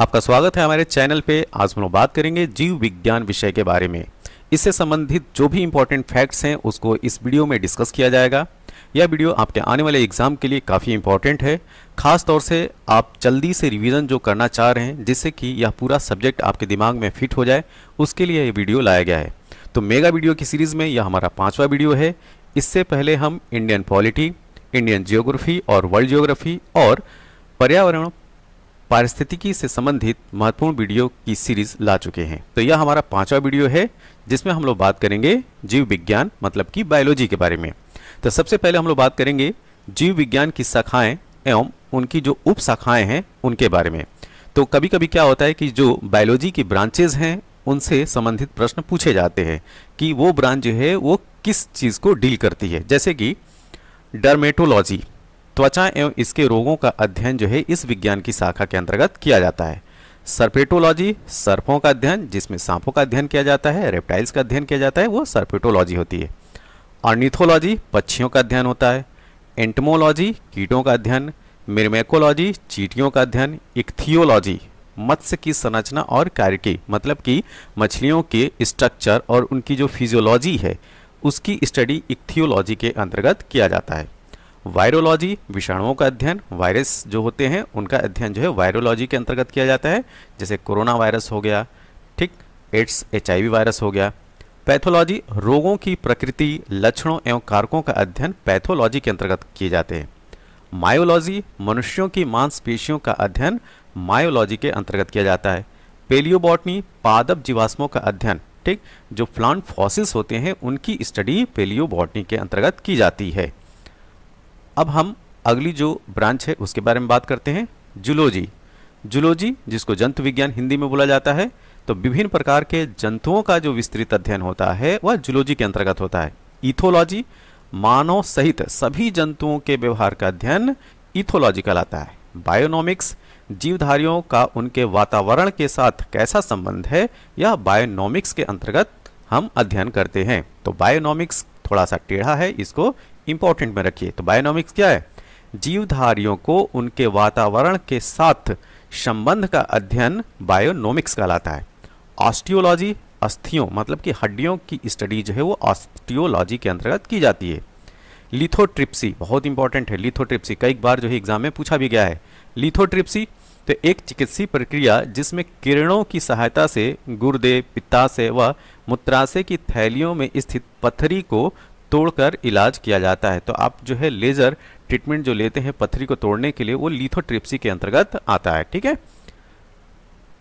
आपका स्वागत है हमारे चैनल पे आज हम लोग बात करेंगे जीव विज्ञान विषय के बारे में इससे संबंधित जो भी इंपॉर्टेंट फैक्ट्स हैं उसको इस वीडियो में डिस्कस किया जाएगा यह वीडियो आपके आने वाले एग्जाम के लिए काफ़ी इंपॉर्टेंट है खास तौर से आप जल्दी से रिवीजन जो करना चाह रहे हैं जिससे कि यह पूरा सब्जेक्ट आपके दिमाग में फिट हो जाए उसके लिए यह वीडियो लाया गया है तो मेगा वीडियो की सीरीज़ में यह हमारा पाँचवा वीडियो है इससे पहले हम इंडियन पॉलिटी इंडियन जियोग्राफी और वर्ल्ड जियोग्राफी और पर्यावरण पारिस्थितिकी से संबंधित महत्वपूर्ण वीडियो की सीरीज ला चुके हैं तो यह हमारा पांचवा वीडियो है जिसमें हम लोग बात करेंगे जीव विज्ञान मतलब कि बायोलॉजी के बारे में तो सबसे पहले हम लोग बात करेंगे जीव विज्ञान की शाखाएं एवं उनकी जो उप शाखाएं हैं उनके बारे में तो कभी कभी क्या होता है कि जो बायोलॉजी की ब्रांचेज हैं उनसे संबंधित प्रश्न पूछे जाते हैं कि वो ब्रांच जो है वो किस चीज़ को डील करती है जैसे कि डर्मेटोलॉजी त्वचा एवं इसके रोगों का अध्ययन जो है इस विज्ञान की शाखा के अंतर्गत किया जाता है सर्पेटोलॉजी सर्पों का अध्ययन जिसमें सांपों का अध्ययन किया जाता है रेप्टाइल्स का अध्ययन किया जाता है वो सर्पेटोलॉजी होती है अर्निथोलॉजी पक्षियों का अध्ययन होता है एंटमोलॉजी कीटों का अध्ययन मिर्मेकोलॉजी चीटियों का अध्ययन इक्थियोलॉजी मत्स्य की संरचना और कार्य की मतलब कि मछलियों के स्ट्रक्चर और उनकी जो फिजियोलॉजी है उसकी स्टडी इक्थियोलॉजी के अंतर्गत किया जाता है वायरोलॉजी विषाणुओं का अध्ययन वायरस जो होते हैं उनका अध्ययन जो है वायरोलॉजी के अंतर्गत किया जाता है जैसे कोरोना वायरस हो गया ठीक एड्स एच वायरस हो गया पैथोलॉजी रोगों की प्रकृति लक्षणों एवं कारकों का अध्ययन पैथोलॉजी के अंतर्गत किए जाते हैं मायोलॉजी मनुष्यों की मांसपेशियों का अध्ययन मायोलॉजी के अंतर्गत किया जाता है पेलियोबॉटनी पादप जीवाश्मों का अध्ययन ठीक जो प्लांट फॉसिल्स होते हैं उनकी स्टडी पेलियोबॉटनी के अंतर्गत की जाती है अब हम अगली जो ब्रांच है उसके बारे में बात करते हैं जुलोजी जुलोजी जिसको जंतु विज्ञान हिंदी में बोला जाता है तो विभिन्न प्रकार के जंतुओं का जो विस्तृत अध्ययन होता है वह जुलोजी के अंतर्गत होता है इथोलॉजी मानव सहित सभी जंतुओं के व्यवहार का अध्ययन इथोलॉजी कहलाता है बायोनॉमिक्स जीवधारियों का उनके वातावरण के साथ कैसा संबंध है यह बायोनॉमिक्स के अंतर्गत हम अध्ययन करते हैं तो बायोनॉमिक्स थोड़ा सा टेढ़ा है इसको इंपॉर्टेंट में रखिए तो बायोनॉमिक्स क्या है जीवधारियों को उनके वातावरण के साथ संबंध का अध्ययन बायोनोमिक्स कहलाता है ऑस्टियोलॉजी अस्थियों मतलब कि हड्डियों की स्टडी जो है वो ऑस्टियोलॉजी के अंतर्गत की जाती है लिथोट्रिप्सी बहुत इंपॉर्टेंट है लिथोट्रिप्सी कई बार जो है एग्जाम में पूछा भी गया है लिथोट्रिप्सी तो एक चिकित्सीय प्रक्रिया जिसमें किरणों की सहायता से गुर्दे पित्ताशय व मूत्राशय की थैलियों में स्थित पत्थरी को तोड़कर इलाज किया जाता है तो आप जो है लेज़र ट्रीटमेंट जो लेते हैं पथरी को तोड़ने के लिए वो लिथोट्रिप्सी के अंतर्गत आता है ठीक है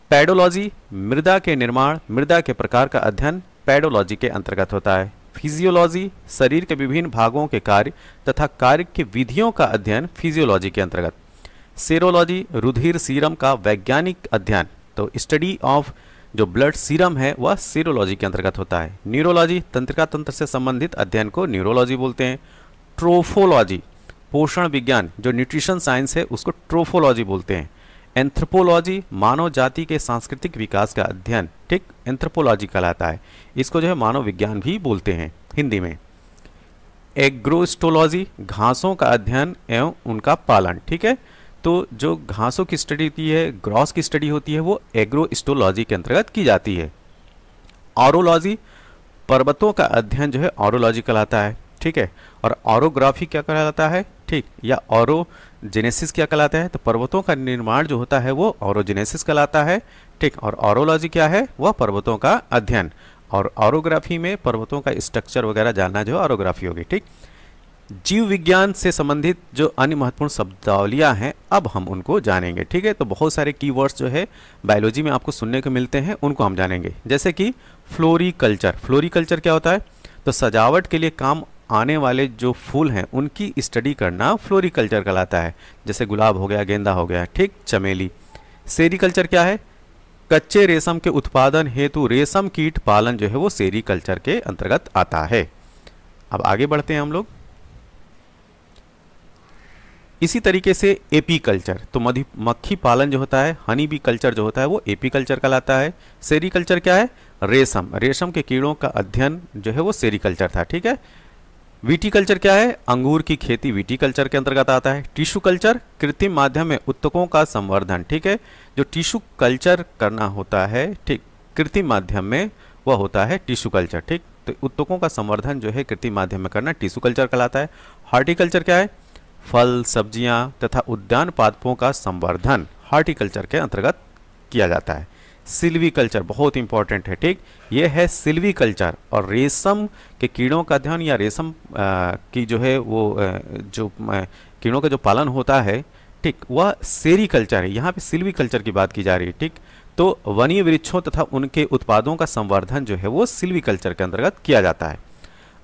पैडोलॉजी मृदा के निर्माण मृदा के प्रकार का अध्ययन पैडोलॉजी के अंतर्गत होता है फिजियोलॉजी शरीर के विभिन्न भागों के कार्य तथा कार्य की विधियों का अध्ययन फिजियोलॉजी के अंतर्गत सेरोलॉजी रुधिर सीरम का वैज्ञानिक अध्ययन तो स्टडी ऑफ जो ब्लड सीरम है वह सीरोलॉजी के अंतर्गत होता है न्यूरोलॉजी तंत्रिका तंत्र से संबंधित अध्ययन को न्यूरोलॉजी बोलते हैं ट्रोफोलॉजी पोषण विज्ञान जो न्यूट्रिशन साइंस है उसको ट्रोफोलॉजी बोलते हैं एंथ्रोपोलॉजी मानव जाति के सांस्कृतिक विकास का अध्ययन ठीक एंथ्रोपोलॉजी कहलाता है इसको जो है मानव विज्ञान भी बोलते हैं हिंदी में एग्रोस्टोलॉजी घासों का अध्ययन एवं उनका पालन ठीक है तो जो घासों की स्टडी होती है ग्रॉस की स्टडी होती है वो एग्रोस्टोलॉजी के अंतर्गत की जाती है ऑरोलॉजी पर्वतों का अध्ययन जो है ऑरोलॉजी कहलाता है ठीक है और ऑरोग्राफी क्या कहलाता है ठीक या ऑरोजेनेसिस क्या कहलाता है तो पर्वतों का निर्माण जो होता है वो ऑरोजेनेसिस कहलाता है ठीक और ऑरोलॉजी क्या है वह पर्वतों का अध्ययन और ऑरोग्राफी में पर्वतों का स्ट्रक्चर वगैरह जानना जो है ऑरोग्राफी होगी ठीक जीव विज्ञान से संबंधित जो अन्य महत्वपूर्ण शब्दावलियाँ हैं अब हम उनको जानेंगे ठीक है तो बहुत सारे कीवर्ड्स जो है बायोलॉजी में आपको सुनने को मिलते हैं उनको हम जानेंगे जैसे कि फ्लोरीकल्चर फ्लोरीकल्चर क्या होता है तो सजावट के लिए काम आने वाले जो फूल हैं उनकी स्टडी करना फ्लोरीकल्चर कहलाता है जैसे गुलाब हो गया गेंदा हो गया ठीक चमेली सेरीकल्चर क्या है कच्चे रेशम के उत्पादन हेतु रेशम कीट पालन जो है वो सेरीकल्चर के अंतर्गत आता है अब आगे बढ़ते हैं हम लोग इसी तरीके से एपी कल्चर तो मधु मक्खी पालन जो होता है हनी बी कल्चर जो होता है वो एपी कल्चर कहलाता है सेरी कल्चर क्या है रेशम रेशम के कीड़ों का अध्ययन जो है वो सेरी कल्चर था ठीक है वीटी कल्चर क्या है अंगूर की खेती वीटी कल्चर के अंतर्गत आता है टिश्यू कल्चर कृत्रिम माध्यम में उत्तकों का संवर्धन ठीक है जो टिश्यू कल्चर करना होता है ठीक कृत्रिम माध्यम में वह होता है टिश्यू कल्चर ठीक तो उत्तकों का संवर्धन जो है कृत्रिम माध्यम में करना टिश्यू कल्चर कहलाता है हॉर्टिकल्चर क्या है फल सब्जियां तथा उद्यान पादपों का संवर्धन हार्टिकल्चर के अंतर्गत किया जाता है सिल्वी कल्चर बहुत इंपॉर्टेंट है ठीक ये है सिल्वी कल्चर और रेशम के कीड़ों का ध्यान या रेशम की जो है वो जो कीड़ों का जो पालन होता है ठीक वह सेरी कल्चर है यहाँ पे सिल्वी कल्चर की बात की जा रही है ठीक तो वनीय वृक्षों तथा उनके उत्पादों का संवर्धन जो है वो सिल्वी कल्चर के अंतर्गत किया जाता है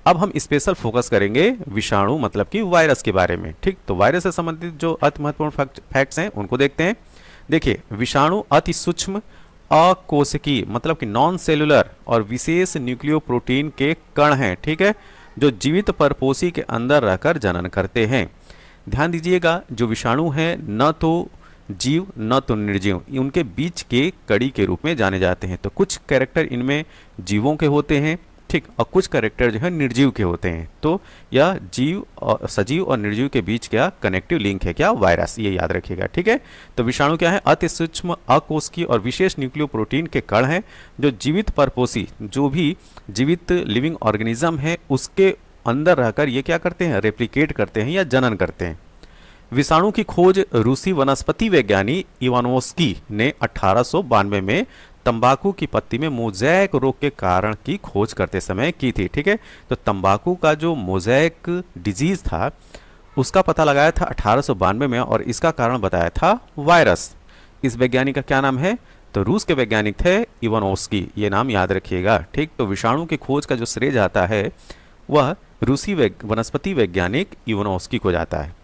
अब हम स्पेशल फोकस करेंगे विषाणु मतलब कि वायरस के बारे में ठीक तो वायरस से संबंधित जो अति महत्वपूर्ण फैक्ट्स हैं उनको देखते हैं देखिए विषाणु अति सूक्ष्म अकोशिकी मतलब कि नॉन सेलुलर और विशेष न्यूक्लियो प्रोटीन के कण हैं ठीक है जो जीवित परपोषी के अंदर रहकर जनन करते हैं ध्यान दीजिएगा जो विषाणु हैं न तो जीव न तो निर्जीव उनके बीच के कड़ी के रूप में जाने जाते हैं तो कुछ कैरेक्टर इनमें जीवों के होते हैं ठीक और कुछ करेक्टर जो है निर्जीव के होते हैं तो यह जीव और सजीव और निर्जीव के बीच क्या कनेक्टिव लिंक है क्या वायरस ये याद रखिएगा ठीक है तो विषाणु क्या है अति सूक्ष्म अकोष्कीय और विशेष न्यूक्लियो प्रोटीन के कण हैं जो जीवित परपोषी जो भी जीवित लिविंग ऑर्गेनिज्म है उसके अंदर रहकर ये क्या करते हैं रेप्लीकेट करते हैं या जनन करते हैं विषाणु की खोज रूसी वनस्पति वैज्ञानिक इवानोस्की ने अठारह में तंबाकू की पत्ती में मोजैक रोग के कारण की खोज करते समय की थी ठीक है तो तंबाकू का जो मोजैक डिजीज़ था उसका पता लगाया था अठारह में और इसका कारण बताया था वायरस इस वैज्ञानिक का क्या नाम है तो रूस के वैज्ञानिक थे इवनोस्की ये नाम याद रखिएगा ठीक तो विषाणु की खोज का जो श्रेय जाता है वह रूसी वनस्पति वैज्ञानिक इवनोस्की को जाता है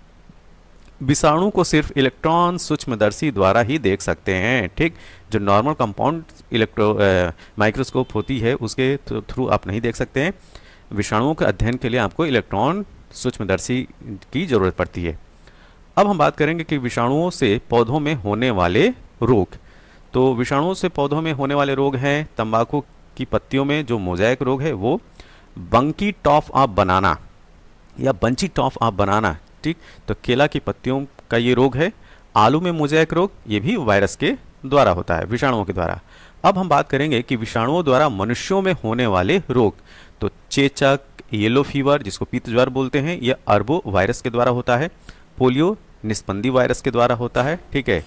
विषाणु को सिर्फ इलेक्ट्रॉन सूक्ष्मदर्शी द्वारा ही देख सकते हैं ठीक जो नॉर्मल कंपाउंड इलेक्ट्रो माइक्रोस्कोप होती है उसके थ्रू आप नहीं देख सकते हैं विषाणुओं के अध्ययन के लिए आपको इलेक्ट्रॉन सूक्ष्मदर्शी की ज़रूरत पड़ती है अब हम बात करेंगे कि विषाणुओं से पौधों में होने वाले रोग तो विषाणुओं से पौधों में होने वाले रोग हैं तंबाकू की पत्तियों में जो मोजैक रोग है वो बंकी टॉफ आप बनाना या बंची टॉफ आप बनाना ठीक तो केला की पत्तियों का ये रोग है आलू में मोजैक रोग ये भी वायरस के द्वारा होता है विषाणुओं के द्वारा अब हम बात करेंगे कि विषाणुओं द्वारा मनुष्यों में होने वाले रोग तो चेचक येलो फीवर जिसको पीत ज्वर बोलते हैं यह अर्बो वायरस के द्वारा होता है पोलियो निस्पंदी वायरस के द्वारा होता है ठीक है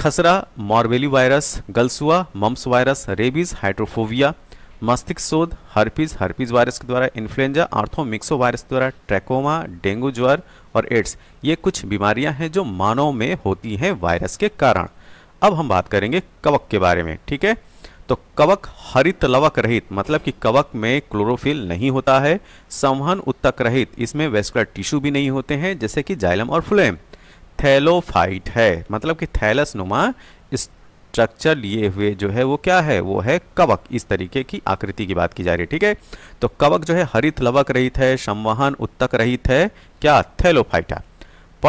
खसरा मॉर्बेली वायरस गल्सुआ मम्स वायरस रेबीज हाइड्रोफोविया मस्तिष्क शोध हर्पीज हर्पीज वायरस के द्वारा इन्फ्लुएंजा आर्थोमिक्सो वायरस द्वारा ट्रैकोमा डेंगू ज्वर और एड्स ये कुछ बीमारियां हैं जो मानव में होती हैं वायरस के कारण अब हम बात करेंगे कवक के बारे में ठीक है तो कवक हरित लवक रहित मतलब कि कवक में क्लोरोफिल नहीं होता है संवहन उत्तक रहित इसमें वेस्कुलर टिश्यू भी नहीं होते हैं जैसे कि जाइलम और फ्लेम थैलोफाइट है मतलब कि थैलस नुमा स्ट्रक्चर लिए हुए जो है वो क्या है वो है कवक इस तरीके की आकृति की बात की जा रही है ठीक है तो कवक जो है हरित लवक रहित है संवहन उत्तक रहित है क्या थैलोफाइटा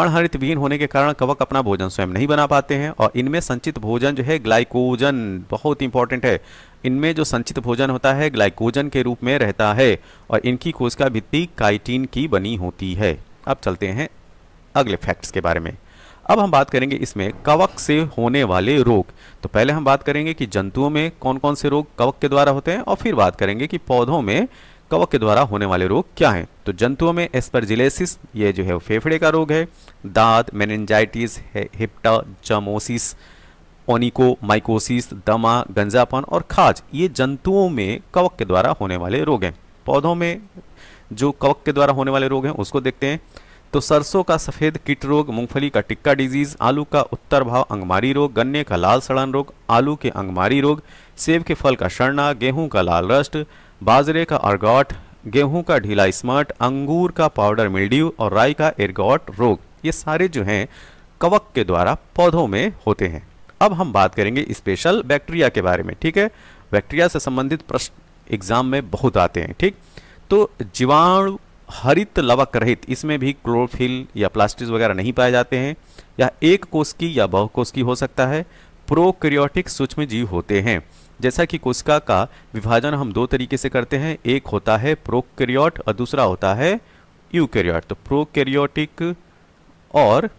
हरित विहीन होने के कारण कवक अपना भोजन स्वयं नहीं बना पाते हैं और इनमें संचित भोजन जो है ग्लाइकोजन बहुत इंपॉर्टेंट है इनमें जो संचित भोजन होता है ग्लाइकोजन के रूप में रहता है और इनकी कोशिका भित्ति काइटिन की बनी होती है अब चलते हैं अगले फैक्ट्स के बारे में अब हम बात करेंगे इसमें कवक से होने वाले रोग तो पहले हम बात करेंगे कि जंतुओं में कौन कौन से रोग कवक के द्वारा होते हैं और फिर बात करेंगे कि पौधों में कवक के द्वारा होने वाले रोग क्या हैं तो जंतुओं में एस्परजिलेसिस ये जो है फेफड़े का रोग है दाद मेनजाइटिस हिप्टा जमोसिस ओनिको माइकोसिस दमा गंजापन और खाज ये जंतुओं में कवक के द्वारा होने वाले रोग हैं पौधों में जो कवक के द्वारा होने वाले रोग हैं उसको देखते हैं तो सरसों का सफ़ेद किट रोग मूंगफली का टिक्का डिजीज़ आलू का उत्तर भाव अंगमारी रोग गन्ने का लाल सड़न रोग आलू के अंगमारी रोग सेब के फल का शरणा गेहूं का लाल रस्ट बाजरे का अर्गॉट गेहूं का ढीला स्मार्ट अंगूर का पाउडर मिल्ड्यू और राई का एरगॉट रोग ये सारे जो हैं कवक के द्वारा पौधों में होते हैं अब हम बात करेंगे स्पेशल बैक्टीरिया के बारे में ठीक है बैक्टीरिया से संबंधित प्रश्न एग्जाम में बहुत आते हैं ठीक तो जीवाणु हरित लवक रहित इसमें भी क्लोरोफिल या प्लास्टिक वगैरह नहीं पाए जाते हैं यह एक कोश की या बहु कोष की हो सकता है प्रोक्रियोटिक सूक्ष्म जीव होते हैं जैसा कि कोशिका का विभाजन हम दो तरीके से करते हैं एक होता है प्रोक्रियोट और दूसरा होता है यूकैरियोट तो प्रोकैरियोटिक और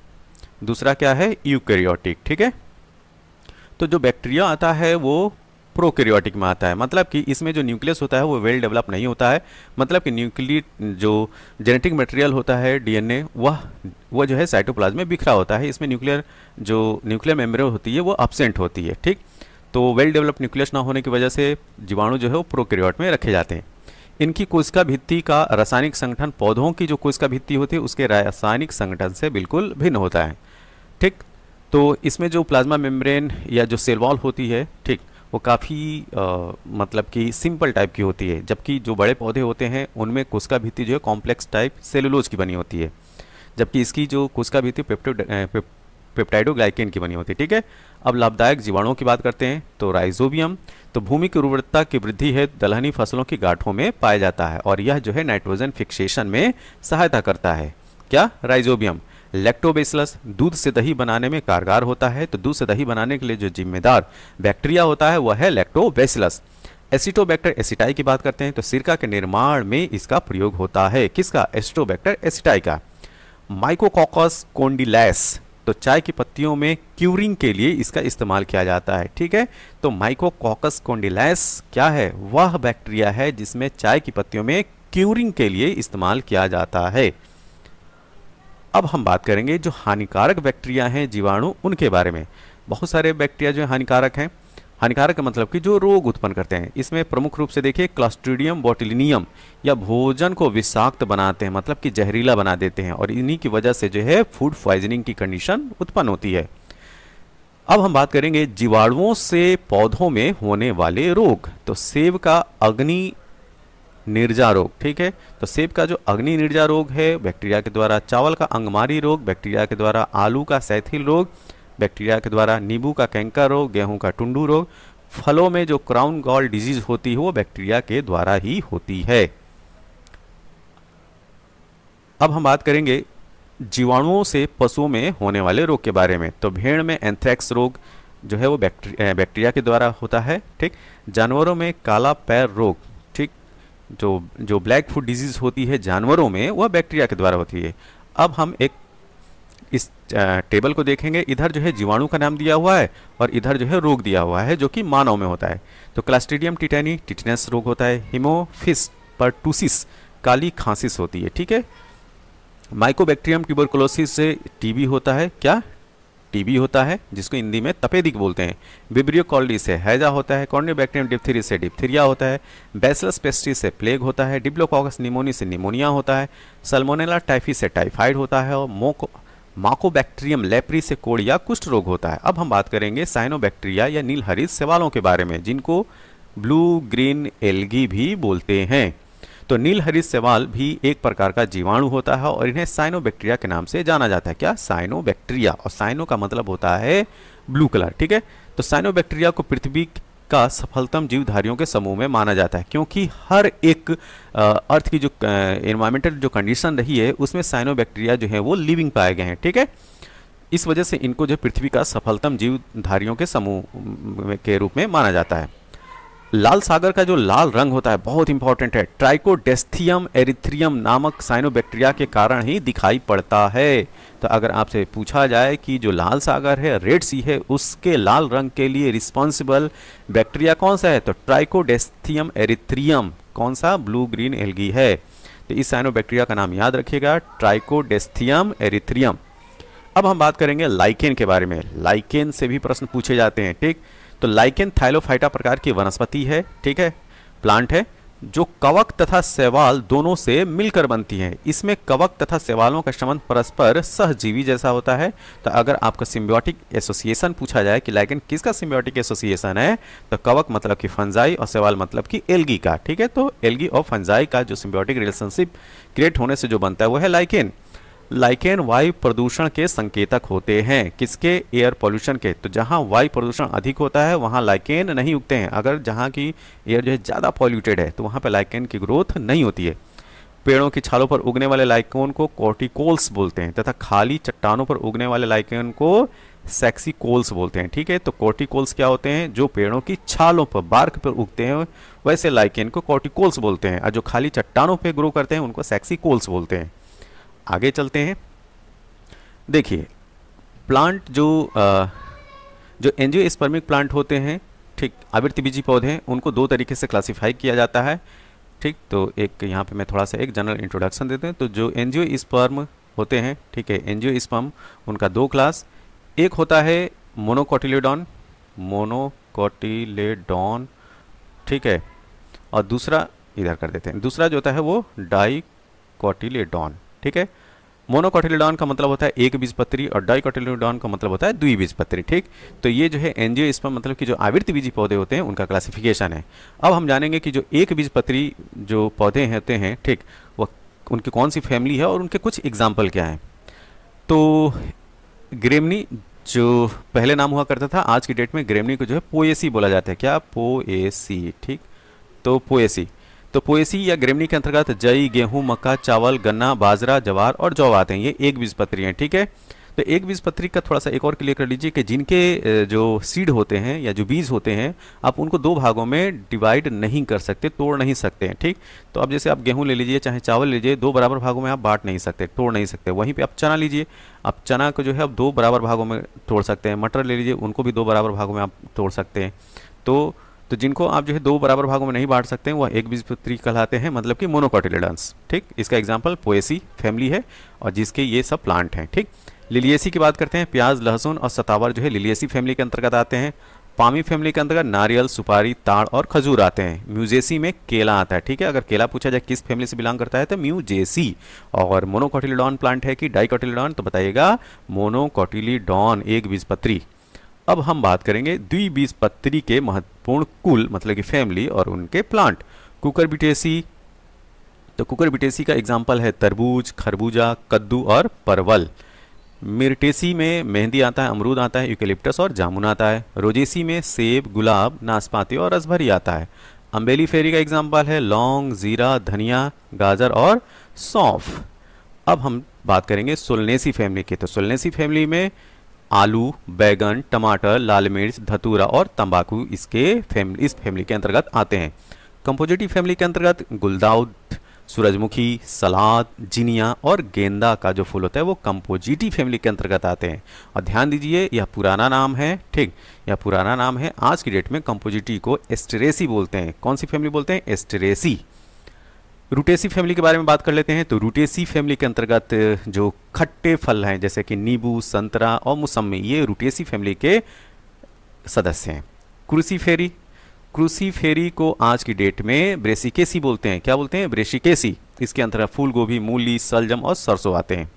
दूसरा क्या है यूकैरियोटिक ठीक है तो जो बैक्टीरिया आता है वो प्रोकैरियोटिक में आता है मतलब कि इसमें जो न्यूक्लियस होता है वो वेल डेवलप नहीं होता है मतलब कि न्यूक्ली जो जेनेटिक मटेरियल होता है डीएनए वह वह जो है साइटोप्लाज्म में बिखरा होता है इसमें न्यूक्लियर जो न्यूक्लियर मेम्ब्रेन होती है वो एबसेंट होती है ठीक तो वेल डेवलप न्यूक्लियस ना होने की वजह से जीवाणु जो है वो प्रोकेरियोट में रखे जाते हैं इनकी कोशिका भित्ति का रासायनिक संगठन पौधों की जो कोशिका भित्ति होती है उसके रासायनिक संगठन से बिल्कुल भिन्न होता है ठीक तो इसमें जो प्लाज्मा मेम्ब्रेन या जो सेलवॉल होती है ठीक वो काफ़ी मतलब कि सिंपल टाइप की होती है जबकि जो बड़े पौधे होते हैं उनमें का भित्ति जो है कॉम्प्लेक्स टाइप सेलुलोज की बनी होती है जबकि इसकी जो कुसका भित्ति पेप्टो पेप, पेप्टाइडोग्लाइकेन की बनी होती है ठीक है अब लाभदायक जीवाणुओं की बात करते हैं तो राइजोबियम तो भूमि की उर्वरता की वृद्धि है दलहनी फसलों की गांठों में पाया जाता है और यह जो है नाइट्रोजन फिक्सेशन में सहायता करता है क्या राइजोबियम लैक्टोबेसिलस दूध से दही बनाने में कारगर होता है तो दूध से दही बनाने के लिए जो जिम्मेदार बैक्टीरिया होता है वह है लैक्टोबेसिलस एसिटोबैक्टर एसिटाई की बात करते हैं तो सिरका के निर्माण में इसका प्रयोग होता है किसका एसिटोबैक्टर एसिटाई का माइकोकॉकस कोंडिलैस तो चाय की पत्तियों में क्यूरिंग के लिए इसका इस्तेमाल किया जाता है ठीक है तो माइकोकॉकस कोंडिलैस क्या है वह बैक्टीरिया है जिसमें चाय की पत्तियों में क्यूरिंग के लिए इस्तेमाल किया जाता है अब हम बात करेंगे जो हानिकारक बैक्टीरिया हैं जीवाणु उनके बारे में बहुत सारे बैक्टीरिया जो है हानिकारक हैं हानिकारक का मतलब कि जो रोग उत्पन्न करते हैं इसमें प्रमुख रूप से देखिए क्लास्ट्रीडियम बोटिलिनियम या भोजन को विषाक्त बनाते हैं मतलब कि जहरीला बना देते हैं और इन्हीं की वजह से जो है फूड पॉइजनिंग की कंडीशन उत्पन्न होती है अब हम बात करेंगे जीवाणुओं से पौधों में होने वाले रोग तो सेब का अग्नि निर्जा रोग ठीक है तो सेब का जो अग्नि निर्जा रोग है बैक्टीरिया के द्वारा चावल का अंगमारी रोग बैक्टीरिया के द्वारा आलू का सैथिल रोग बैक्टीरिया के द्वारा नींबू का कैंकर रोग गेहूं का टुंडू रोग फलों में जो क्राउन गॉल डिजीज होती है वो बैक्टीरिया के द्वारा ही होती है अब हम बात करेंगे जीवाणुओं से पशुओं में होने वाले रोग के बारे में तो भेड़ में एंथ्रैक्स रोग जो है वो बैक्टीरिया के द्वारा होता है ठीक जानवरों में काला पैर रोग जो जो ब्लैक फूड डिजीज़ होती है जानवरों में वह बैक्टीरिया के द्वारा होती है अब हम एक इस टेबल को देखेंगे इधर जो है जीवाणु का नाम दिया हुआ है और इधर जो है रोग दिया हुआ है जो कि मानव में होता है तो क्लास्टिडियम टिटेनी टिटनेस रोग होता है हिमोफिस परटूसिस काली खांसिस होती है ठीक है माइकोबैक्टीरियम ट्यूबरकुलोसिस से टीबी होता है क्या टीबी होता है जिसको हिंदी में तपेदिक बोलते हैं बिब्रियो कॉलडी से हैजा होता है कॉर्नियोबैक्टेरियम डिप्थीरी से डिप्थीरिया होता है बैसलस पेस्ट्री से प्लेग होता है डिब्लोकॉकस निमोनी से निमोनिया होता है सलमोनेला टाइफी से टाइफाइड होता है और मोको माकोबैक्टीरियम लेप्री से कोड़ या कुष्ठ रोग होता है अब हम बात करेंगे साइनोबैक्टीरिया या नीलहरित सवालों के बारे में जिनको ब्लू ग्रीन एलगी भी बोलते हैं तो नील नीलहरित सेवाल भी एक प्रकार का जीवाणु होता है और इन्हें साइनोबैक्टीरिया के नाम से जाना जाता है क्या साइनोबैक्टीरिया और साइनो का मतलब होता है ब्लू कलर ठीक है तो साइनोबैक्टीरिया को पृथ्वी का सफलतम जीवधारियों के समूह में माना जाता है क्योंकि हर एक अर्थ की जो एनवायरमेंटल जो कंडीशन रही है उसमें साइनोबैक्टीरिया जो है वो लिविंग पाए गए हैं ठीक है इस वजह से इनको जो पृथ्वी का सफलतम जीवधारियों के समूह के रूप में माना जाता है लाल सागर का जो लाल रंग होता है बहुत इंपॉर्टेंट है ट्राइकोडेस्थियम एरिथ्रियम नामक साइनोबैक्टीरिया के कारण ही दिखाई पड़ता है तो अगर आपसे पूछा जाए कि जो लाल सागर है रेड सी है उसके लाल रंग के लिए रिस्पॉन्सिबल बैक्टीरिया कौन सा है तो ट्राइकोडेस्थियम एरिथ्रियम कौन सा ब्लू ग्रीन एलगी है तो इस साइनोबैक्टीरिया का नाम याद रखिएगा ट्राइकोडेस्थियम एरिथ्रियम अब हम बात करेंगे लाइकेन के बारे में लाइकेन से भी प्रश्न पूछे जाते हैं ठीक तो लाइकेन थाइलोफाइटा प्रकार की वनस्पति है ठीक है प्लांट है जो कवक तथा सेवाल दोनों से मिलकर बनती है इसमें कवक तथा सेवालों का संबंध परस्पर सहजीवी जैसा होता है तो अगर आपका सिम्बियोटिक एसोसिएशन पूछा जाए कि लाइकन किसका सिम्बियोटिक एसोसिएशन है तो कवक मतलब कि फंजाई और सेवाल मतलब कि एलगी का ठीक है तो एलगी और फंजाई का जो सिम्बियोटिक रिलेशनशिप क्रिएट होने से जो बनता है वो है लाइकेन लाइकेन वायु प्रदूषण के संकेतक होते हैं किसके एयर पॉल्यूशन के तो जहाँ वायु प्रदूषण अधिक होता है वहाँ लाइकेन नहीं उगते हैं अगर जहाँ की एयर जो है ज़्यादा पॉल्यूटेड है तो वहाँ पर लाइकेन की ग्रोथ नहीं होती है पेड़ों की छालों पर उगने वाले लाइकोन को कॉर्टिकोल्स बोलते हैं तथा खाली चट्टानों पर उगने वाले लाइकोन को सेक्सी कोल्स बोलते हैं ठीक है तो कॉर्टिकोल्स क्या होते हैं जो पेड़ों की छालों पर बार्क पर उगते हैं वैसे लाइकेन को कॉर्टिकोल्स बोलते हैं और जो खाली चट्टानों पर ग्रो करते हैं उनको सेक्सी कोल्स बोलते हैं आगे चलते हैं देखिए प्लांट जो आ, जो स्पर्मिक प्लांट होते हैं ठीक आवृत्ति बीजी पौधे हैं उनको दो तरीके से क्लासिफाई किया जाता है ठीक तो एक यहाँ पे मैं थोड़ा सा एक जनरल इंट्रोडक्शन देते हैं तो जो एनजियो स्पर्म होते हैं ठीक है एनजियो स्पर्म उनका दो क्लास एक होता है मोनोकोटिलेडॉन मोनोकोटिलेडॉन ठीक है और दूसरा इधर कर देते हैं दूसरा जो होता है वो डाई ठीक है मोनोकोटिलेडॉन का मतलब होता है एक बीजपत्री और डाइकोटिलेडॉन का मतलब होता है द्वि ठीक तो ये जो है एनजीओ इस पर मतलब कि जो आवृत्ति बीजी पौधे होते हैं उनका क्लासिफिकेशन है अब हम जानेंगे कि जो एक बीजपत्री जो पौधे होते हैं ठीक वह उनकी कौन सी फैमिली है और उनके कुछ एग्जाम्पल क्या हैं तो ग्रेमनी जो पहले नाम हुआ करता था आज की डेट में ग्रेमनी को जो है पोएसी बोला जाता है क्या पोएसी ठीक तो पोएसी तो पोएसी या ग्रेमनी के अंतर्गत जई गेहूं मक्का चावल गन्ना बाजरा जवार और जौ आते हैं ये एक बीजपत्री हैं ठीक है तो एक बीजपत्री का थोड़ा सा एक और क्लियर कर लीजिए कि जिनके जो सीड होते हैं या जो बीज होते हैं आप उनको दो भागों में डिवाइड नहीं कर सकते तोड़ नहीं सकते हैं ठीक तो अब जैसे आप गेहूं ले लीजिए चाहे चावल लीजिए दो बराबर भागों में आप बांट नहीं सकते तोड़ नहीं सकते वहीं पर आप चना लीजिए आप चना को जो है आप दो बराबर भागों में तोड़ सकते हैं मटर ले लीजिए उनको भी दो बराबर भागों में आप तोड़ सकते हैं तो तो जिनको आप जो है दो बराबर भागों में नहीं बांट सकते हैं वह एक बीजपत्री कहलाते हैं मतलब कि मोनोकॉटिलेडन्स ठीक इसका एग्जाम्पल पोएसी फैमिली है और जिसके ये सब प्लांट हैं ठीक लिलियसी की बात करते हैं प्याज लहसुन और सतावर जो है लिलियसी फैमिली के अंतर्गत आते हैं पामी फैमिली के अंतर्गत नारियल सुपारी ताड़ और खजूर आते हैं म्यूजेसी में केला आता है ठीक है अगर केला पूछा जाए किस फैमिली से बिलोंग करता है तो म्यूजेसी और मोनोकोटिलिडॉन प्लांट है कि डाइकोटिलीडॉन तो बताइएगा मोनोकॉटिलीडॉन एक बीजपत्री अब हम बात करेंगे द्विबीजपत्री के महत्वपूर्ण कुल मतलब कि फैमिली और उनके प्लांट कुकर बिटेसी तो कुकर बिटेसी का एग्जाम्पल है तरबूज खरबूजा कद्दू और परवल मिर्टेसी में मेहंदी आता है अमरूद आता है यूकेलिप्टस और जामुन आता है रोजेसी में सेब गुलाब नाशपाती और रसभरी आता है अम्बेली फेरी का एग्जाम्पल है लौंग ज़ीरा धनिया गाजर और सौंफ अब हम बात करेंगे सोलनेसी फैमिली की तो सोलनेसी फैमिली में आलू बैगन टमाटर लाल मिर्च धतूरा और तंबाकू इसके फैमिली इस फैमिली के अंतर्गत आते हैं कंपोजिटिव फैमिली के अंतर्गत गुलदाउद सूरजमुखी सलाद जिनिया और गेंदा का जो फूल होता है वो कंपोजिटिव फैमिली के अंतर्गत आते हैं और ध्यान दीजिए यह पुराना नाम है ठीक यह पुराना नाम है आज की डेट में कंपोजिटी को एस्टेरेसी बोलते हैं कौन सी फैमिली बोलते हैं एस्टेरेसी रूटेसी फैमिली के बारे में बात कर लेते हैं तो रूटेसी फैमिली के अंतर्गत जो खट्टे फल हैं जैसे कि नींबू संतरा और मौसमी ये रूटेसी फैमिली के सदस्य हैं क्रूसी फेरी क्रूसी फेरी को आज की डेट में ब्रेसिकेसी बोलते हैं क्या बोलते हैं ब्रेसिकेसी इसके अंतर्गत फूल गोभी मूली सलजम और सरसों आते हैं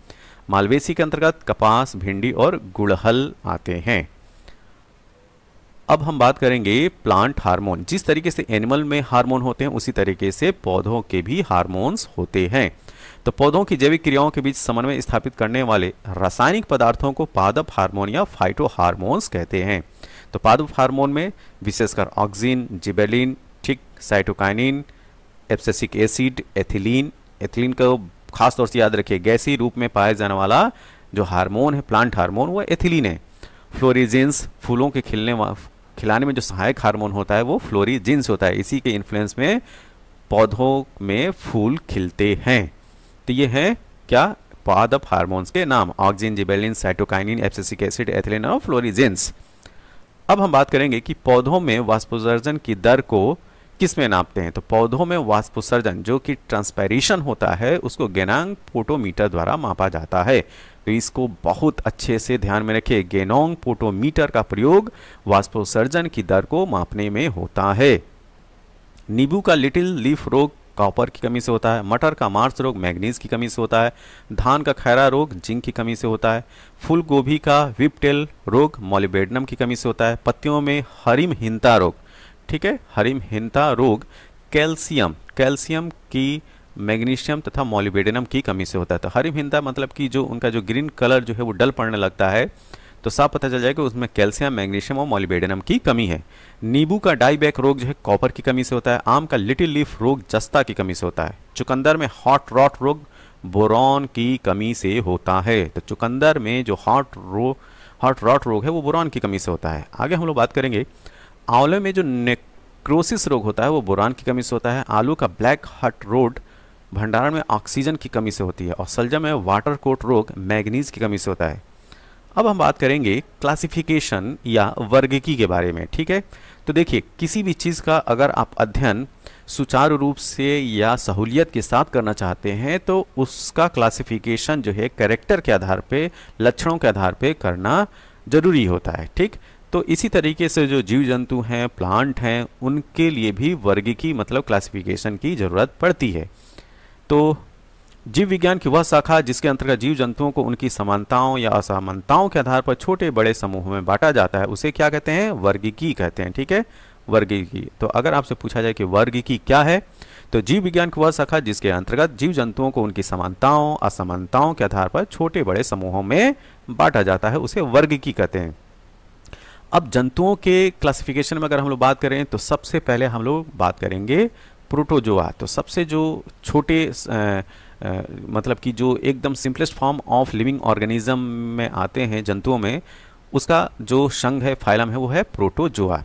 मालवेसी के अंतर्गत कपास भिंडी और गुड़हल आते हैं अब हम बात करेंगे प्लांट हार्मोन जिस तरीके से एनिमल में हार्मोन होते हैं उसी तरीके से पौधों के भी हार्मोन्स होते हैं तो पौधों की जैविक क्रियाओं के बीच समन्वय स्थापित करने वाले रासायनिक पदार्थों को पादप हार्मोन या फाइटो हार्मोन्स कहते हैं तो पादप हार्मोन में विशेषकर ऑक्सीजन जिबेलिन ठीक cytokinin abscisic acid ethylene ethylene को खासतौर से याद रखिए गैसी रूप में पाया जाने वाला जो हार्मोन है प्लांट हार्मोन वह एथिलीन है फ्लोरिजेंस फूलों के खिलने खिलाने में जो सहायक हार्मोन होता है वो फ्लोरीजिन्स होता है इसी के इन्फ्लुएंस में पौधों में फूल खिलते हैं तो ये है क्या पादप हार्मोन्स के नाम auxin gibberellin cytokinin abscisic acid ethylene और फ्लोरीजिन्स अब हम बात करेंगे कि पौधों में वाष्पोसर्जन की दर को किस में नापते हैं तो पौधों में वाष्पोसर्जन जो कि ट्रांसपेरेशन होता है उसको गेनांग पोटोमीटर द्वारा मापा जाता है तो इसको बहुत अच्छे से ध्यान में रखें गेनोंग पोटोमीटर का प्रयोग वास्पोसर्जन की दर को मापने में होता है नींबू का लिटिल लीफ रोग कॉपर की कमी से होता है मटर का मार्स रोग मैग्नीज की कमी से होता है धान का खैरा रोग जिंक की कमी से होता है फूल गोभी का विपटेल रोग मोलिबेडनम की कमी से होता है पत्तियों में हरिम हिंता रोग ठीक है हरिम हिंता रोग कैल्शियम कैल्शियम की मैग्नीशियम तथा मोलिबेडेनम की कमी से होता तो हरी भिंदा मतलब कि जो उनका जो ग्रीन कलर जो है वो डल पड़ने लगता है तो साफ पता चल जाएगा उसमें कैल्शियम मैग्नीशियम और मोलिबेडेनम की कमी है नींबू का डाईबैक रोग जो है कॉपर की कमी से होता है आम का लिटिल लीफ रोग जस्ता की कमी से होता है चुकंदर में हॉट रॉट रोग बोरॉन की कमी से होता है तो चुकंदर में जो हॉट रो हॉट रॉट रोग है वो बोरॉन की कमी से होता है आगे हम लोग बात करेंगे आंवले में जो नेक्रोसिस रोग होता है वो बुरान की कमी से होता है आलू का ब्लैक हॉट रोड भंडारण में ऑक्सीजन की कमी से होती है और सलजम में वाटर कोट रोग मैग्नीज की कमी से होता है अब हम बात करेंगे क्लासिफिकेशन या वर्गकी के बारे में ठीक है तो देखिए किसी भी चीज़ का अगर आप अध्ययन सुचारू रूप से या सहूलियत के साथ करना चाहते हैं तो उसका क्लासिफिकेशन जो है कैरेक्टर के आधार पर लक्षणों के आधार पर करना ज़रूरी होता है ठीक तो इसी तरीके से जो जीव जंतु हैं प्लांट हैं उनके लिए भी वर्गीकी मतलब क्लासिफिकेशन की ज़रूरत पड़ती है तो जीव विज्ञान की वह शाखा जिसके अंतर्गत जीव जंतुओं को उनकी समानताओं या असमानताओं के आधार पर छोटे बड़े समूहों में बांटा जाता है उसे क्या कहते हैं वर्गीकी कहते हैं ठीक है वर्गीकी तो अगर आपसे पूछा जाए कि वर्गीकी क्या है तो जीव विज्ञान की वह शाखा जिसके अंतर्गत जीव जंतुओं को उनकी समानताओं असमानताओं के आधार पर छोटे बड़े समूहों में बांटा जाता है उसे वर्गीकी कहते हैं अब जंतुओं के क्लासिफिकेशन में अगर हम लोग बात करें तो सबसे पहले हम लोग बात करेंगे प्रोटोजोआ तो सबसे जो छोटे आ, आ, मतलब कि जो एकदम simplest form of living organism में आते हैं जंतुओं में उसका जो संघ है फाइलम है वो है प्रोटोजोआ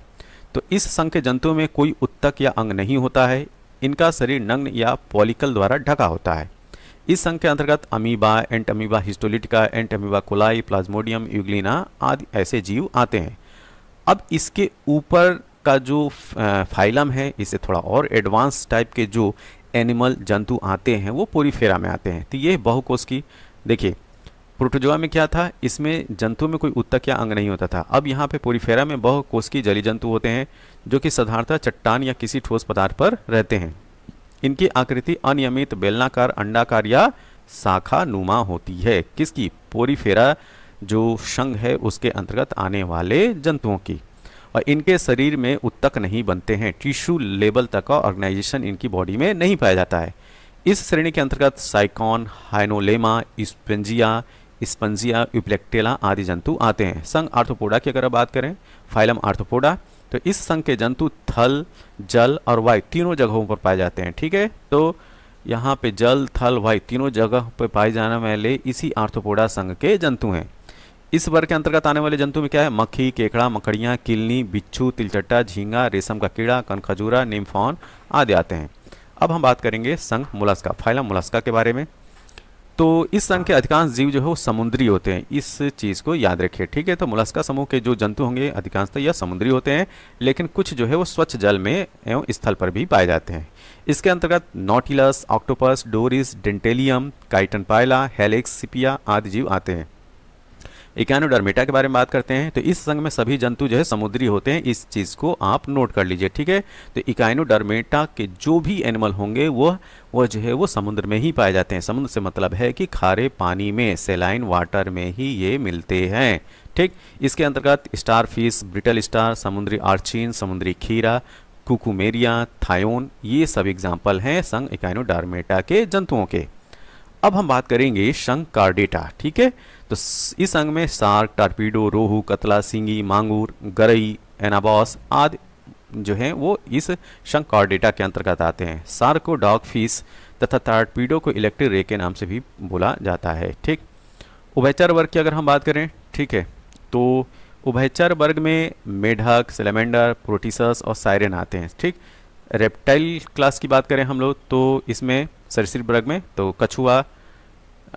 तो इस संघ के जंतुओं में कोई उत्तक या अंग नहीं होता है इनका शरीर नग्न या पॉलिकल द्वारा ढका होता है इस संघ के अंतर्गत amoeba entamoeba histolytica entamoeba coli plasmodium euglena आदि ऐसे जीव आते हैं अब इसके ऊपर का जो फाइलम है इसे थोड़ा और एडवांस टाइप के जो एनिमल जंतु आते हैं वो पोरीफेरा में आते हैं तो ये कोश की देखिए प्रोटोजोआ में क्या था इसमें जंतु में कोई उत्तक या अंग नहीं होता था अब यहाँ पे पोरीफेरा में कोश की जली जंतु होते हैं जो कि साधारणतः चट्टान या किसी ठोस पदार्थ पर रहते हैं इनकी आकृति अनियमित बेलनाकार अंडाकार या शाखा नुमा होती है किसकी पोरीफेरा जो संघ है उसके अंतर्गत आने वाले जंतुओं की और इनके शरीर में उत्तक नहीं बनते हैं टिश्यू लेवल तक का ऑर्गेनाइजेशन इनकी बॉडी में नहीं पाया जाता है इस श्रेणी के अंतर्गत साइकॉन हाइनोलेमा स्पेंजिया स्पंजिया यूप्लेक्टेला आदि जंतु आते हैं संघ आर्थोपोडा की अगर बात करें फाइलम आर्थोपोडा तो इस संघ के जंतु थल जल और वायु तीनों जगहों पर पाए जाते हैं ठीक है तो यहाँ पे जल थल वायु तीनों जगह पर पाए जाने वाले इसी आर्थोपोडा संघ के जंतु हैं इस वर्ग के अंतर्गत आने वाले जंतु में क्या है मक्खी केकड़ा मकड़ियाँ किलनी बिच्छू तिलचट्टा झींगा रेशम का कीड़ा कनखजूरा निम्फॉन आदि आते हैं अब हम बात करेंगे संघ मुलास्का फाइला मुलास्का के बारे में तो इस संघ के अधिकांश जीव जो है वो समुद्री होते हैं इस चीज़ को याद रखिए ठीक है तो मुलास्का समूह के जो जंतु होंगे अधिकांशतः यह समुद्री होते हैं लेकिन कुछ जो है वो स्वच्छ जल में एवं स्थल पर भी पाए जाते हैं इसके अंतर्गत nautilus octopus doris dentalium chiton pila हेलेक्सिपिया आदि जीव आते हैं इकानोडर्मेटा के बारे में बात करते हैं तो इस संघ में सभी जंतु जो है समुद्री होते हैं इस चीज़ को आप नोट कर लीजिए ठीक है तो इकाइनोडर्मेटा के जो भी एनिमल होंगे वो वो जो है वो समुद्र में ही पाए जाते हैं समुद्र से मतलब है कि खारे पानी में सेलाइन वाटर में ही ये मिलते हैं ठीक इसके अंतर्गत स्टार फिश ब्रिटल स्टार समुद्री आर्चिन समुद्री खीरा कुकुमेरिया थायोन ये सब एग्जाम्पल हैं संग इकाइनोडार्मेटा के जंतुओं के अब हम बात करेंगे शंख कार्डेटा ठीक है तो इस अंग में सार्क टारपीडो रोहू कतला सिंगी मांगूर गरई एनाबॉस आदि जो हैं वो इस शंख कार्डेटा के अंतर्गत आते हैं सार्क को डॉग फिश तथा टारपीडो को इलेक्ट्रिक रे के नाम से भी बोला जाता है ठीक उभयचर वर्ग की अगर हम बात करें ठीक है तो उभयचर वर्ग में मेढक सिलेमेंडर प्रोटीसस और साइरन आते हैं ठीक रेप्टाइल क्लास की बात करें हम लोग तो इसमें सरसरी वर्ग में तो कछुआ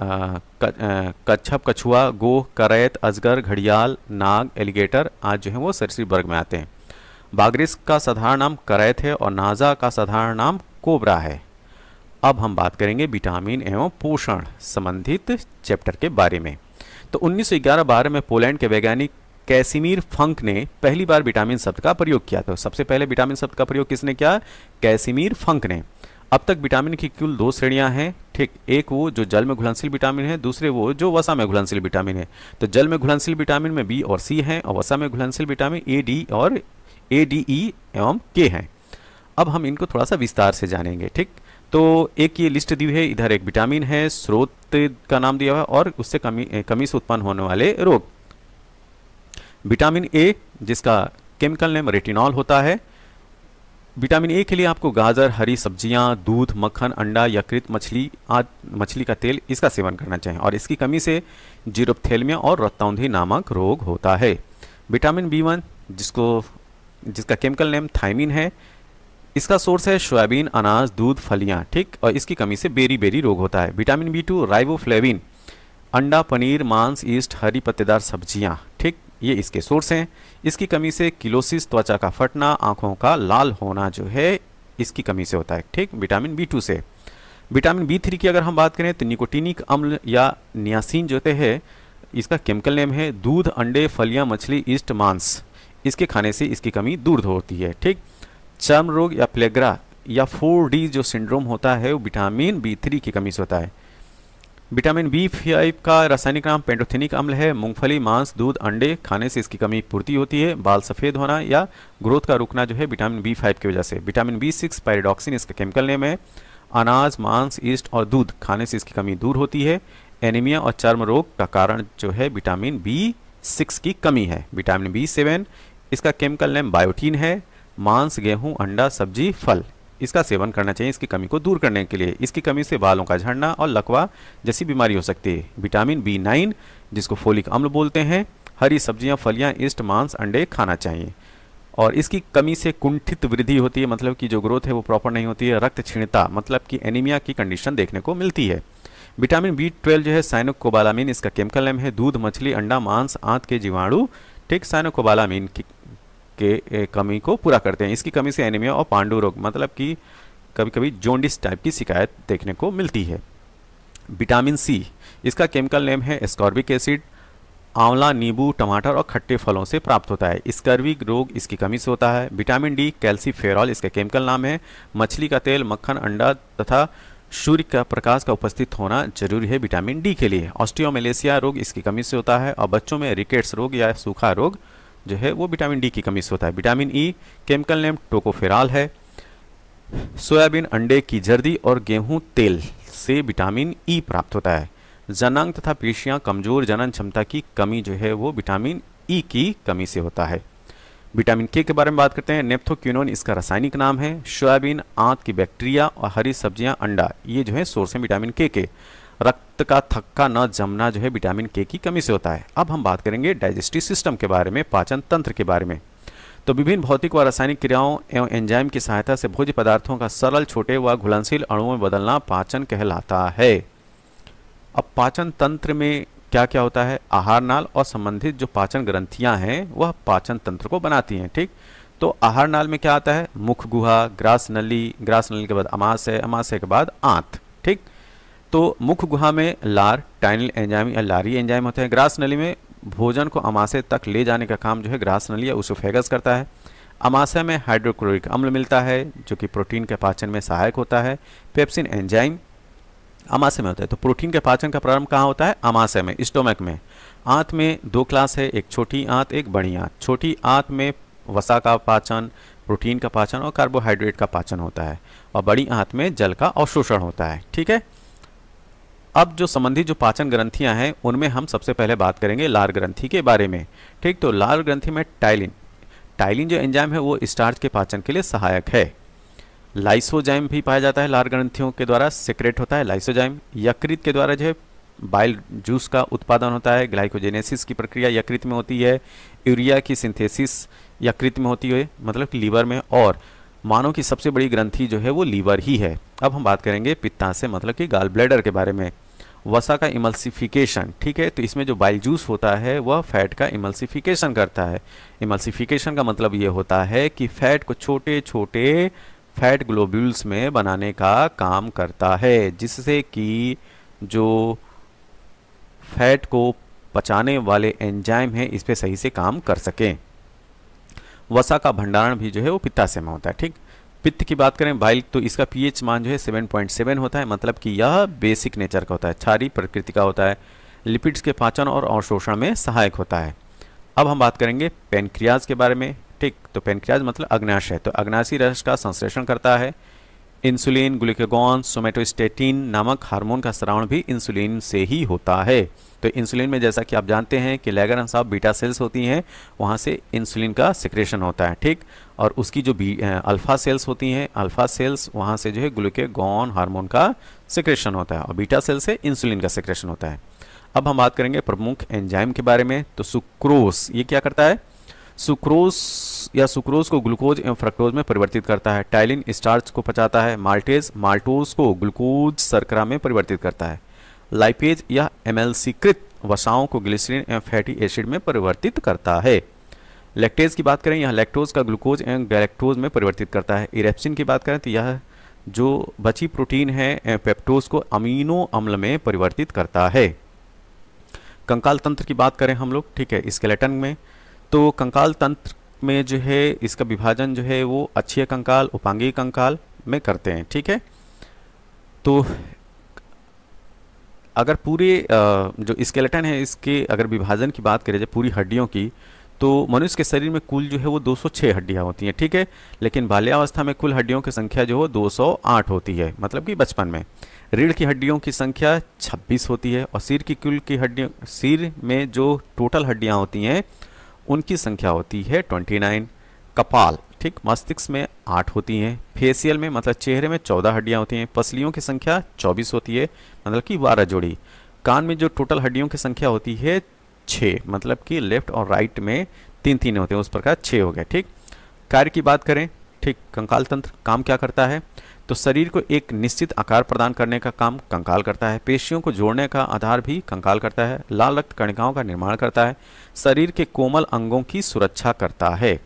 कच्छप कछुआ गोह करैत अजगर घड़ियाल नाग एलिगेटर आज जो है वो सरसरी वर्ग में आते हैं बागरिस का साधारण नाम करैत है और नाजा का साधारण नाम कोबरा है अब हम बात करेंगे विटामिन एवं पोषण संबंधित चैप्टर के बारे में तो 1911-12 में पोलैंड के वैज्ञानिक कैसिमिर फंक ने पहली बार विटामिन शब्द का प्रयोग किया था तो सबसे पहले विटामिन शब्द का प्रयोग किसने किया कैसिमिर फंक ने अब तक विटामिन की कुल दो श्रेणियां हैं ठीक एक वो जो जल में घुलनशील विटामिन है दूसरे वो जो वसा में घुलनशील विटामिन है तो जल में घुलनशील विटामिन में बी और सी हैं और वसा में घुलनशील विटामिन ए डी और ए डी ई एवं के हैं अब हम इनको थोड़ा सा विस्तार से जानेंगे ठीक तो एक ये लिस्ट दी हुई है इधर एक विटामिन है स्रोत का नाम दिया हुआ है और उससे कमी कमी से उत्पन्न होने वाले रोग विटामिन ए जिसका केमिकल नेम रेटिनॉल होता है विटामिन ए के लिए आपको गाजर हरी सब्जियां, दूध मक्खन अंडा यकृत मछली आदि मछली का तेल इसका सेवन करना चाहिए और इसकी कमी से जीरोपथेलमिया और रत्ताउंधी नामक रोग होता है विटामिन बी वन जिसको जिसका केमिकल नेम थाइमिन है इसका सोर्स है सोयाबीन अनाज दूध फलियां ठीक और इसकी कमी से बेरी बेरी रोग होता है विटामिन बी टू राइवोफ्लेविन अंडा पनीर मांस ईस्ट हरी पत्तेदार सब्जियां ठीक ये इसके सोर्स हैं इसकी कमी से किलोसिस त्वचा का फटना आंखों का लाल होना जो है इसकी कमी से होता है ठीक विटामिन बी टू से विटामिन बी थ्री की अगर हम बात करें तो निकोटिनिक अम्ल या नियासिन जो है इसका केमिकल नेम है दूध अंडे फलियां मछली ईस्ट मांस इसके खाने से इसकी कमी दूर होती है ठीक चर्म रोग या प्लेग्रा या फोर डी जो सिंड्रोम होता है वो विटामिन बी थ्री की कमी से होता है विटामिन बी फाइव का रासायनिक नाम पेंटोथेनिक अम्ल है मूंगफली मांस दूध अंडे खाने से इसकी कमी पूर्ति होती है बाल सफ़ेद होना या ग्रोथ का रुकना जो है विटामिन बी फाइव की वजह से विटामिन बी सिक्स पैरिडॉक्सिन इसका केमिकल नेम है अनाज मांस ईस्ट और दूध खाने से इसकी कमी दूर होती है एनीमिया और चर्म रोग का कारण जो है विटामिन बी सिक्स की कमी है विटामिन बी सेवन इसका केमिकल नेम बायोटीन है मांस गेहूं अंडा सब्जी फल इसका सेवन करना चाहिए इसकी कमी को दूर करने के लिए इसकी कमी से बालों का झड़ना और लकवा जैसी बीमारी हो सकती है विटामिन बी नाइन जिसको फोलिक अम्ल बोलते हैं हरी सब्जियां फलियां ईस्ट मांस अंडे खाना चाहिए और इसकी कमी से कुंठित वृद्धि होती है मतलब कि जो ग्रोथ है वो प्रॉपर नहीं होती है रक्त क्षीणता मतलब कि एनीमिया की कंडीशन देखने को मिलती है विटामिन बी ट्वेल्व जो है साइनोकोबालामिन इसका केमिकल नेम है दूध मछली अंडा मांस आंत के जीवाणु ठीक साइनोकोबालामिन की के कमी को पूरा करते हैं इसकी कमी से एनीमिया और पांडु रोग मतलब कि कभी कभी जोंडिस टाइप की शिकायत देखने को मिलती है विटामिन सी इसका केमिकल नेम है स्कॉर्बिक एसिड आंवला नींबू टमाटर और खट्टे फलों से प्राप्त होता है स्कर्विक रोग इसकी कमी से होता है विटामिन डी कैल्सीफेरॉल इसका केमिकल नाम है मछली का तेल मक्खन अंडा तथा सूर्य का प्रकाश का उपस्थित होना जरूरी है विटामिन डी के लिए ऑस्टियोमेलेसिया रोग इसकी कमी से होता है और बच्चों में रिकेट्स रोग या सूखा रोग जो है वो विटामिन डी की कमी से होता है vitamin E chemical name tocopherol है सोयाबीन अंडे की जर्दी और गेहूं तेल से विटामिन ई e प्राप्त होता है जनांग तथा पेशियां कमजोर जनन क्षमता की कमी जो है वो विटामिन ई e की कमी से होता है विटामिन के के बारे में बात करते हैं नेप्थोक्यूनोन इसका रासायनिक नाम है सोयाबीन आंत की बैक्टीरिया और हरी सब्जियां अंडा ये जो है सोर्स है विटामिन के के रक्त का थक्का न जमना जो है विटामिन के की कमी से होता है अब हम बात करेंगे डाइजेस्टिव सिस्टम के बारे में पाचन तंत्र के बारे में तो विभिन्न भौतिक व रासायनिक क्रियाओं एवं एंजाइम की सहायता से भोज्य पदार्थों का सरल छोटे व घुलनशील अणुओं में बदलना पाचन कहलाता है अब पाचन तंत्र में क्या क्या होता है आहार नाल और संबंधित जो पाचन ग्रंथियां हैं वह पाचन तंत्र को बनाती हैं ठीक तो आहार नाल में क्या आता है मुख गुहा ग्रास नली ग्रास नली के बाद अमाशय अमाशय के बाद आंत ठीक तो मुख्य गुहा में लार टाइनल एंजाइम या लारी एंजाइम होते हैं ग्रास नली में भोजन को अमाशय तक ले जाने का काम जो है ग्रास नली या उसोफेगस करता है अमाशय में हाइड्रोक्लोरिक अम्ल मिलता है जो कि प्रोटीन के पाचन में सहायक होता है पेप्सिन एंजाइम अमाशय में होता है तो प्रोटीन के पाचन का प्रारंभ कहाँ होता है अमाशय में स्टोमक में आंत में दो क्लास है एक छोटी आंत एक बड़ी आंत छोटी आंत में वसा का पाचन प्रोटीन का पाचन और कार्बोहाइड्रेट का पाचन होता है और बड़ी आंत में जल का अवशोषण होता है ठीक है अब जो संबंधी जो पाचन ग्रंथियां हैं उनमें हम सबसे पहले बात करेंगे लार ग्रंथि के बारे में ठीक तो लार ग्रंथि में टाइलिन टाइलिन जो एंजाइम है वो स्टार्च के पाचन के लिए सहायक है लाइसोजाइम भी पाया जाता है लार ग्रंथियों के द्वारा सिक्रेट होता है लाइसोजाइम यकृत के द्वारा जो है बाइल जूस का उत्पादन होता है ग्लाइकोजेनेसिस की प्रक्रिया यकृत में होती है यूरिया की सिंथेसिस यकृत में होती है मतलब लीवर में और मानव की सबसे बड़ी ग्रंथि जो है वो लीवर ही है अब हम बात करेंगे पित्ता से मतलब कि गाल ब्लैडर के बारे में वसा का इमल्सिफिकेशन ठीक है तो इसमें जो बाइल जूस होता है वह फैट का इमल्सिफिकेशन करता है इमल्सिफिकेशन का मतलब ये होता है कि फैट को छोटे छोटे फैट ग्लोब्यूल्स में बनाने का काम करता है जिससे कि जो फैट को पचाने वाले एंजाइम हैं इस पर सही से काम कर सकें वसा का भंडारण भी जो है वो पित्ताशय में होता है ठीक पित्त की बात करें बाइल तो इसका पीएच मान जो है 7.7 होता है मतलब कि यह बेसिक नेचर का होता है छारी प्रकृति का होता है लिपिड्स के पाचन और अवशोषण में सहायक होता है अब हम बात करेंगे पेनक्रियाज के बारे में ठीक तो पेनक्रियाज मतलब अग्नाशय है तो अग्नाशी रस का संश्लेषण करता है इंसुलिन ग्लूकागॉन सोमेटोस्टेटिन नामक हार्मोन का श्रावण भी इंसुलिन से ही होता है तो इंसुलिन में जैसा कि आप जानते हैं कि लेगर साहब बीटा सेल्स होती हैं वहाँ से इंसुलिन का सिक्रेशन होता है ठीक और उसकी जो बी अल्फ़ा सेल्स होती हैं अल्फ़ा सेल्स वहाँ से जो है ग्लूकेगॉन हार्मोन का सिक्रेशन होता है और बीटा सेल से इंसुलिन का सिक्रेशन होता है अब हम बात करेंगे प्रमुख एंजाइम के बारे में तो सुक्रोस ये क्या करता है सुक्रोज या सुक्रोज को ग्लूकोज एवं फ्रक्टोज में परिवर्तित करता है टाइलिन स्टार्च को पचाता है माल्टेज माल्टोज को ग्लूकोज सरकरा में परिवर्तित करता है लाइपेज या एमएलसीकृत वसाओं को ग्लिसरीन एवं फैटी एसिड में परिवर्तित करता है लैक्टेज की बात करें यह लैक्टोज का ग्लूकोज एवं गैलेक्टोज में परिवर्तित करता है इरेप्सिन की बात करें तो यह जो बची प्रोटीन है पेप्टोज को अमीनो अम्ल में परिवर्तित करता है कंकाल तंत्र की बात करें हम लोग ठीक है स्केलेटन में तो कंकाल तंत्र में जो है इसका विभाजन जो है वो अक्षीय कंकाल उपांगी कंकाल में करते हैं ठीक है तो अगर पूरे जो स्केलेटन है इसके अगर विभाजन की बात करें जब पूरी हड्डियों की तो मनुष्य के शरीर में कुल जो है वो 206 हड्डियाँ होती हैं ठीक है लेकिन बाल्यावस्था में कुल हड्डियों की संख्या जो हो 208 होती है मतलब कि बचपन में रीढ़ की हड्डियों की संख्या 26 होती है और सिर की कुल की हड्डियों सिर में जो टोटल हड्डियाँ होती हैं उनकी संख्या होती है 29 कपाल ठीक मस्तिष्क में आठ होती हैं फेसियल में मतलब चेहरे में चौदह हड्डियाँ होती हैं पसलियों की संख्या चौबीस होती है मतलब कि बारह जोड़ी कान में जो टोटल हड्डियों की संख्या होती है छः मतलब कि लेफ्ट और राइट में तीन तीन होते हैं उस प्रकार छः हो गए ठीक कार्य की बात करें ठीक कंकाल तंत्र काम क्या करता है तो शरीर को एक निश्चित आकार प्रदान करने का काम कंकाल करता है पेशियों को जोड़ने का आधार भी कंकाल करता है लाल रक्त कणिकाओं का निर्माण करता है शरीर के कोमल अंगों की सुरक्षा करता है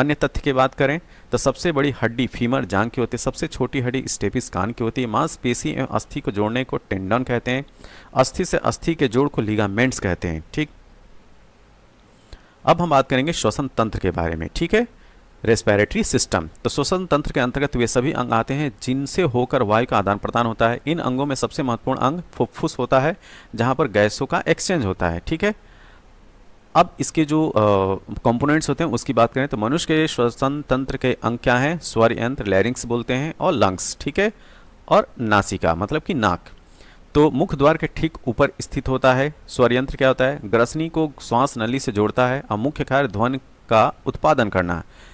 अन्य तथ्य की बात करें तो सबसे बड़ी हड्डी फीमर जांग की होती है सबसे छोटी हड्डी स्टेपिस कान की होती है मांसपेशी एवं अस्थि को जोड़ने को टेंडन कहते हैं अस्थि से अस्थि के जोड़ को लिगामेंट्स कहते हैं ठीक अब हम बात करेंगे श्वसन तंत्र के बारे में ठीक है रेस्पिरेटरी सिस्टम तो श्वसन तंत्र के अंतर्गत वे सभी अंग आते हैं जिनसे होकर वायु का आदान प्रदान होता है इन अंगों में सबसे महत्वपूर्ण अंग फुफ्फुस होता है जहाँ पर गैसों का एक्सचेंज होता है ठीक है अब इसके जो कंपोनेंट्स होते हैं उसकी बात करें तो मनुष्य के श्वसन तंत्र के अंग क्या हैं स्वर यंत्र लैरिंग्स बोलते हैं और लंग्स ठीक है और नासिका मतलब कि नाक तो मुख द्वार के ठीक ऊपर स्थित होता है स्वर यंत्र क्या होता है ग्रसनी को श्वास नली से जोड़ता है और मुख्य कार्य ध्वनि का उत्पादन करना है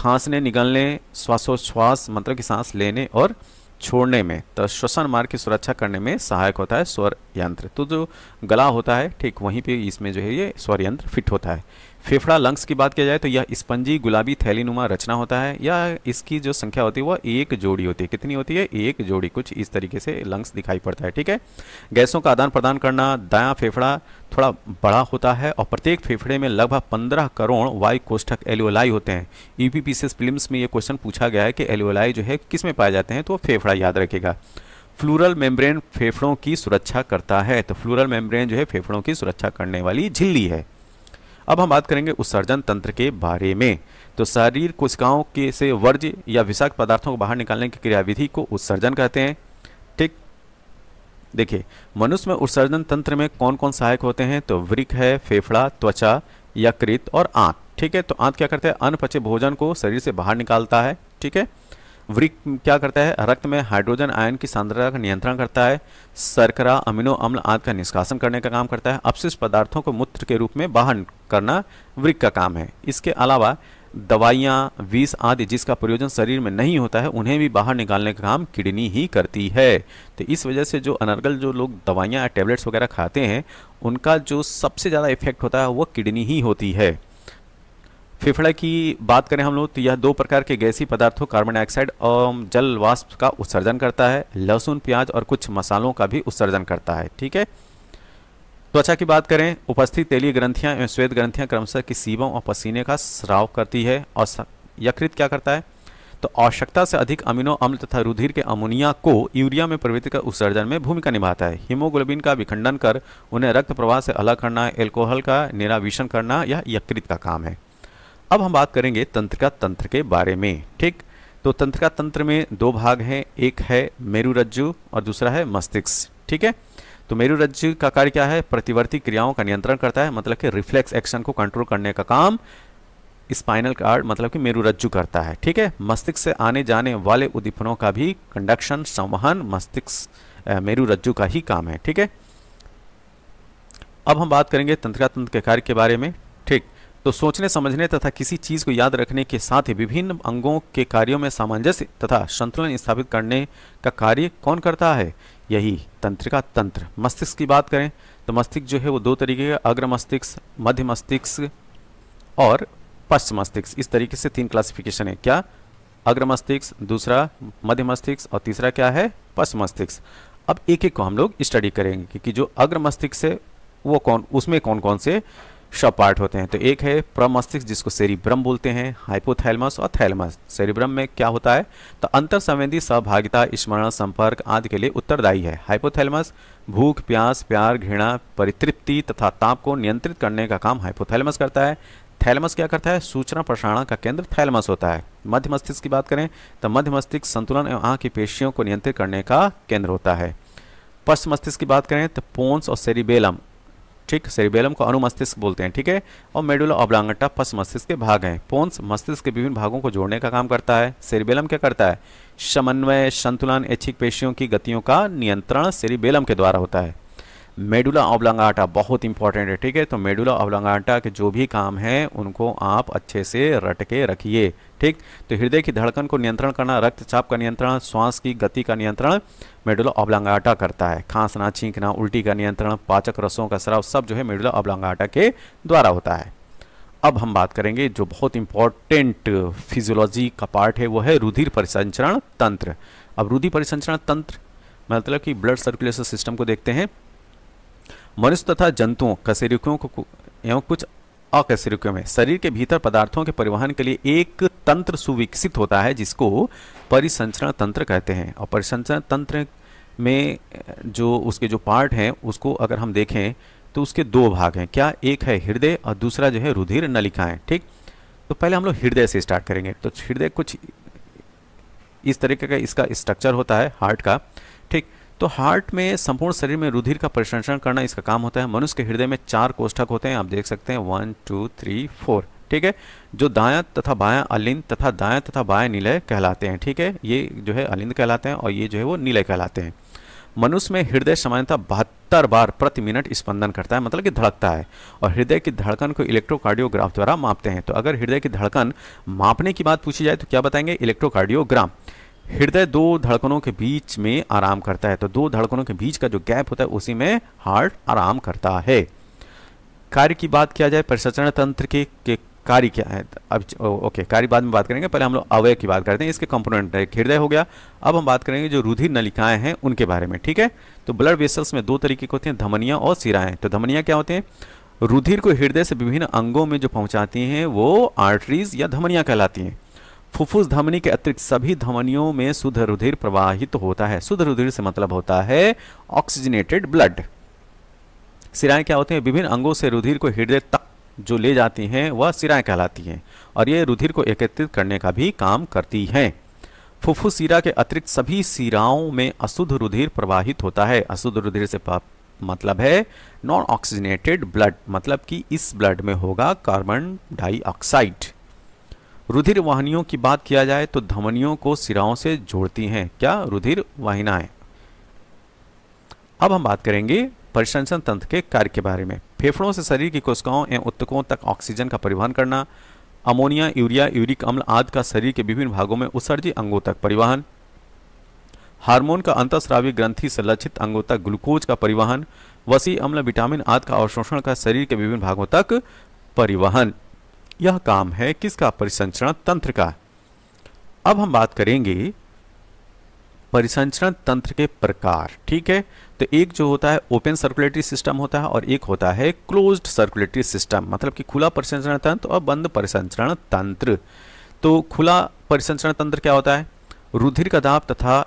खांसने निकलने श्वासोच्छ्वास मंत्र की सांस लेने और छोड़ने में तो श्वसन मार्ग की सुरक्षा करने में सहायक होता है स्वर यंत्र तो जो गला होता है ठीक वहीं पे इसमें जो है ये स्वर यंत्र फिट होता है फेफड़ा लंग्स की बात किया जाए तो यह स्पंजी गुलाबी थैलीनुमा रचना होता है या इसकी जो संख्या होती है वह एक जोड़ी होती है कितनी होती है एक जोड़ी कुछ इस तरीके से लंग्स दिखाई पड़ता है ठीक है गैसों का आदान प्रदान करना दाया फेफड़ा थोड़ा बड़ा होता है और प्रत्येक फेफड़े में लगभग पंद्रह करोड़ वायु कोष्ठक एलियोलाई होते हैं यू फिल्म फिल्म्स में ये क्वेश्चन पूछा गया है कि एलियोलाई जो है किस में पाए जाते हैं तो फेफड़ा याद रखेगा फ्लूरल मेम्ब्रेन फेफड़ों की सुरक्षा करता है तो फ्लूरल मेम्ब्रेन जो है फेफड़ों की सुरक्षा करने वाली झिल्ली है अब हम बात करेंगे उत्सर्जन तंत्र के बारे में तो शरीर कोशिकाओं के से वर्ज्य या विषाक्त पदार्थों को बाहर निकालने की क्रियाविधि को उत्सर्जन कहते हैं ठीक देखिए मनुष्य में उत्सर्जन तंत्र में कौन कौन सहायक होते हैं तो वृक है फेफड़ा त्वचा यकृत और आंत ठीक है तो आंत क्या करते हैं अनपचे भोजन को शरीर से बाहर निकालता है ठीक है वृक क्या करता है रक्त में हाइड्रोजन आयन की सांद्रता का नियंत्रण करता है सरकरा अमीनो अम्ल आदि का निष्कासन करने का काम करता है अपशिष्ट पदार्थों को मूत्र के रूप में बाहर करना वृक का काम है इसके अलावा दवाइयाँ विष आदि जिसका प्रयोजन शरीर में नहीं होता है उन्हें भी बाहर निकालने का काम किडनी ही करती है तो इस वजह से जो अनर्गल जो लोग दवाइयाँ या टेबलेट्स वगैरह खाते हैं उनका जो सबसे ज़्यादा इफेक्ट होता है वो किडनी ही होती है फेफड़ा की बात करें हम लोग तो यह दो प्रकार के गैसी पदार्थों कार्बन डाइऑक्साइड और जल वाष्प का उत्सर्जन करता है लहसुन प्याज और कुछ मसालों का भी उत्सर्जन करता है ठीक है त्वचा तो अच्छा की बात करें उपस्थित तेलीय ग्रंथियां एवं श्वेत ग्रंथियां क्रमशः की सीबों और पसीने का स्राव करती है और यकृत क्या करता है तो आवश्यकता से अधिक अमीनो अम्ल तथा रुधिर के अमोनिया को यूरिया में प्रवृत्ति का उत्सर्जन में भूमिका निभाता है हीमोग्लोबिन का विखंडन कर उन्हें रक्त प्रवाह से अलग करना एल्कोहल का निराविषण करना यह यकृत का काम है अब हम बात करेंगे तंत्रिका तंत्र के बारे में ठीक तो तंत्रिका तंत्र में दो भाग हैं एक है मेरु रज्जु और दूसरा है मस्तिष्क ठीक है तो मेरु रज्जु का कार्य क्या है प्रतिवर्ती क्रियाओं का नियंत्रण करता है मतलब कि रिफ्लेक्स एक्शन को कंट्रोल करने का काम स्पाइनल कार्ड मतलब कि मेरु रज्जु करता है ठीक है मस्तिष्क से आने जाने वाले उद्दीपनों का भी कंडक्शन संवहन मस्तिष्क मेरु रज्जु का ही काम है ठीक है अब हम बात करेंगे तंत्रिका तंत्र के कार्य के बारे में ठीक तो सोचने समझने तथा किसी चीज को याद रखने के साथ ही विभिन्न अंगों के कार्यों में सामंजस्य तथा संतुलन स्थापित करने का कार्य कौन करता है यही तंत्रिका तंत्र मस्तिष्क की बात करें तो मस्तिष्क जो है वो दो तरीके का अग्र मस्तिष्क मध्य मस्तिष्क और पश्चिम मस्तिष्क इस तरीके से तीन क्लासिफिकेशन है क्या अग्र मस्तिष्क दूसरा मध्य मस्तिष्क और तीसरा क्या है पश्चिम मस्तिष्क अब एक एक को हम लोग स्टडी करेंगे कि जो अग्र मस्तिष्क है वो कौन उसमें कौन कौन से पार्ट होते हैं तो एक है प्रमस्तिष्क जिसको सेरिब्रम बोलते हैं हाइपोथैलमस और थैलमस सेरिब्रम में क्या होता है तो अंतर संवेदी सहभागिता स्मरण संपर्क आदि के लिए उत्तरदायी है हाइपोथैलमस भूख प्यास प्यार घृणा परितृप्ति तथा ताप को नियंत्रित करने का काम हाइपोथैलमस करता है थैलमस क्या करता है सूचना प्रसारण का केंद्र थैलमस होता है मध्य मस्तिष्क की बात करें तो मध्य मस्तिष्क संतुलन एवं आँख की पेशियों को नियंत्रित करने का केंद्र होता है पश्च मस्तिष्क की बात करें तो पोन्स और सेरिबेलम ठीक सेरिबेलम को अनुमस्तिष्क बोलते हैं ठीक है और मेडुला ऑब्लांगटा पश्च मस्तिष्क के भाग हैं पोन्स मस्तिष्क के विभिन्न भागों को जोड़ने का काम करता है सेरिबेलम क्या करता है समन्वय संतुलन ऐच्छिक पेशियों की गतियों का नियंत्रण सेरिबेलम के द्वारा होता है मेडुला ओब्लांगाटा बहुत इंपॉर्टेंट है ठीक है तो मेडुला ओब्लांगाटा के जो भी काम हैं उनको आप अच्छे से रट के रखिए ठीक तो हृदय की धड़कन को नियंत्रण करना रक्तचाप का नियंत्रण श्वास की गति का नियंत्रण मेडुला ऑब्लांगाटा करता है खांसना छींकना उल्टी का नियंत्रण पाचक रसों का स्राव सब जो है मेडुला ऑब्लांगाटा के द्वारा होता है अब हम बात करेंगे जो बहुत इंपॉर्टेंट फिजियोलॉजी का पार्ट है वो है रुधिर परिसंचरण तंत्र अब रुधिर परिसंचरण तंत्र मतलब कि ब्लड सर्कुलेशन सिस्टम को देखते हैं मनुष्य तथा जंतुओं कसेरुकियों को एवं कुछ अकशरीक्यों में शरीर के भीतर पदार्थों के परिवहन के लिए एक तंत्र सुविकसित होता है जिसको परिसंचरण तंत्र कहते हैं और परिसंचरण तंत्र में जो उसके जो पार्ट हैं उसको अगर हम देखें तो उसके दो भाग हैं क्या एक है हृदय और दूसरा जो है रुधिर नलिकाएं ठीक तो पहले हम लोग हृदय से स्टार्ट करेंगे तो हृदय कुछ इस तरीके का इसका स्ट्रक्चर होता है हार्ट का ठीक तो हार्ट में संपूर्ण शरीर में रुधिर का प्रशंसरण करना इसका काम होता है मनुष्य के हृदय में चार कोष्ठक होते हैं आप देख सकते हैं वन टू थ्री फोर ठीक है जो दाया तथा बाया अलिंद तथा दाया तथा बाया नीलय कहलाते हैं ठीक है ये जो है अलिंद कहलाते हैं और ये जो है वो नीलय कहलाते हैं मनुष्य में हृदय सामान्यतः बहत्तर बार प्रति मिनट स्पंदन करता है मतलब कि धड़कता है और हृदय की धड़कन को इलेक्ट्रोकार्डियोग्राफ द्वारा मापते हैं तो अगर हृदय की धड़कन मापने की बात पूछी जाए तो क्या बताएंगे इलेक्ट्रोकार्डियोग्राम हृदय दो धड़कनों के बीच में आराम करता है तो दो धड़कनों के बीच का जो गैप होता है उसी में हार्ट आराम करता है कार्य की बात किया जाए परिसंचरण तंत्र के, के कार्य क्या है अब ओके कार्य बाद में बात करेंगे पहले हम लोग अवय की बात करते हैं इसके कंपोनेंट है हृदय हो गया अब हम बात करेंगे जो रुधिर नलिकाएं हैं उनके बारे में ठीक है तो ब्लड वेसल्स में दो तरीके के होते हैं धमनिया और सिराएं तो धमनिया क्या होते हैं रुधिर को हृदय से विभिन्न अंगों में जो पहुंचाती हैं वो आर्टरीज या धमनिया कहलाती हैं फुफ्फुस धमनी के अतिरिक्त सभी धमनियों में शुद्ध रुधिर प्रवाहित होता है शुद्ध रुधिर से मतलब होता है ऑक्सीजनेटेड ब्लड सिराएं क्या होते हैं विभिन्न अंगों से रुधिर को हृदय तक जो ले जाती हैं वह सिराएं कहलाती हैं और ये रुधिर को एकत्रित करने का भी काम करती हैं फुफ्फुस सिरा के अतिरिक्त सभी सिराओं में अशुद्ध रुधिर प्रवाहित होता है अशुद्ध रुधिर से मतलब है नॉन ऑक्सीजनेटेड ब्लड मतलब कि इस ब्लड में होगा कार्बन डाइऑक्साइड रुधिर वाहनियों की बात किया जाए तो धमनियों को सिराओं से जोड़ती हैं क्या रुधिर वाहिनाएं अब हम बात करेंगे परिसंचन तंत्र के कार्य के बारे में फेफड़ों से शरीर की कोशिकाओं एवं उत्तकों तक ऑक्सीजन का परिवहन करना अमोनिया यूरिया यूरिक अम्ल आदि का शरीर के विभिन्न भागों में उत्सर्जित अंगों तक परिवहन हार्मोन का अंतस्रावी ग्रंथि से लक्षित अंगों तक ग्लूकोज का परिवहन वसी अम्ल विटामिन आदि का अवशोषण का शरीर के विभिन्न भागों तक परिवहन यह काम है किसका परिसंचरण तंत्र का अब हम बात करेंगे परिसंचरण तंत्र के प्रकार ठीक है तो एक जो होता है ओपन सर्कुलेटरी सिस्टम होता है और एक होता है क्लोज्ड सर्कुलेटरी सिस्टम मतलब कि खुला परिसंचरण तंत्र और बंद परिसंचरण तंत्र तो खुला परिसंचरण तंत्र क्या होता है रुधिर का दाब तथा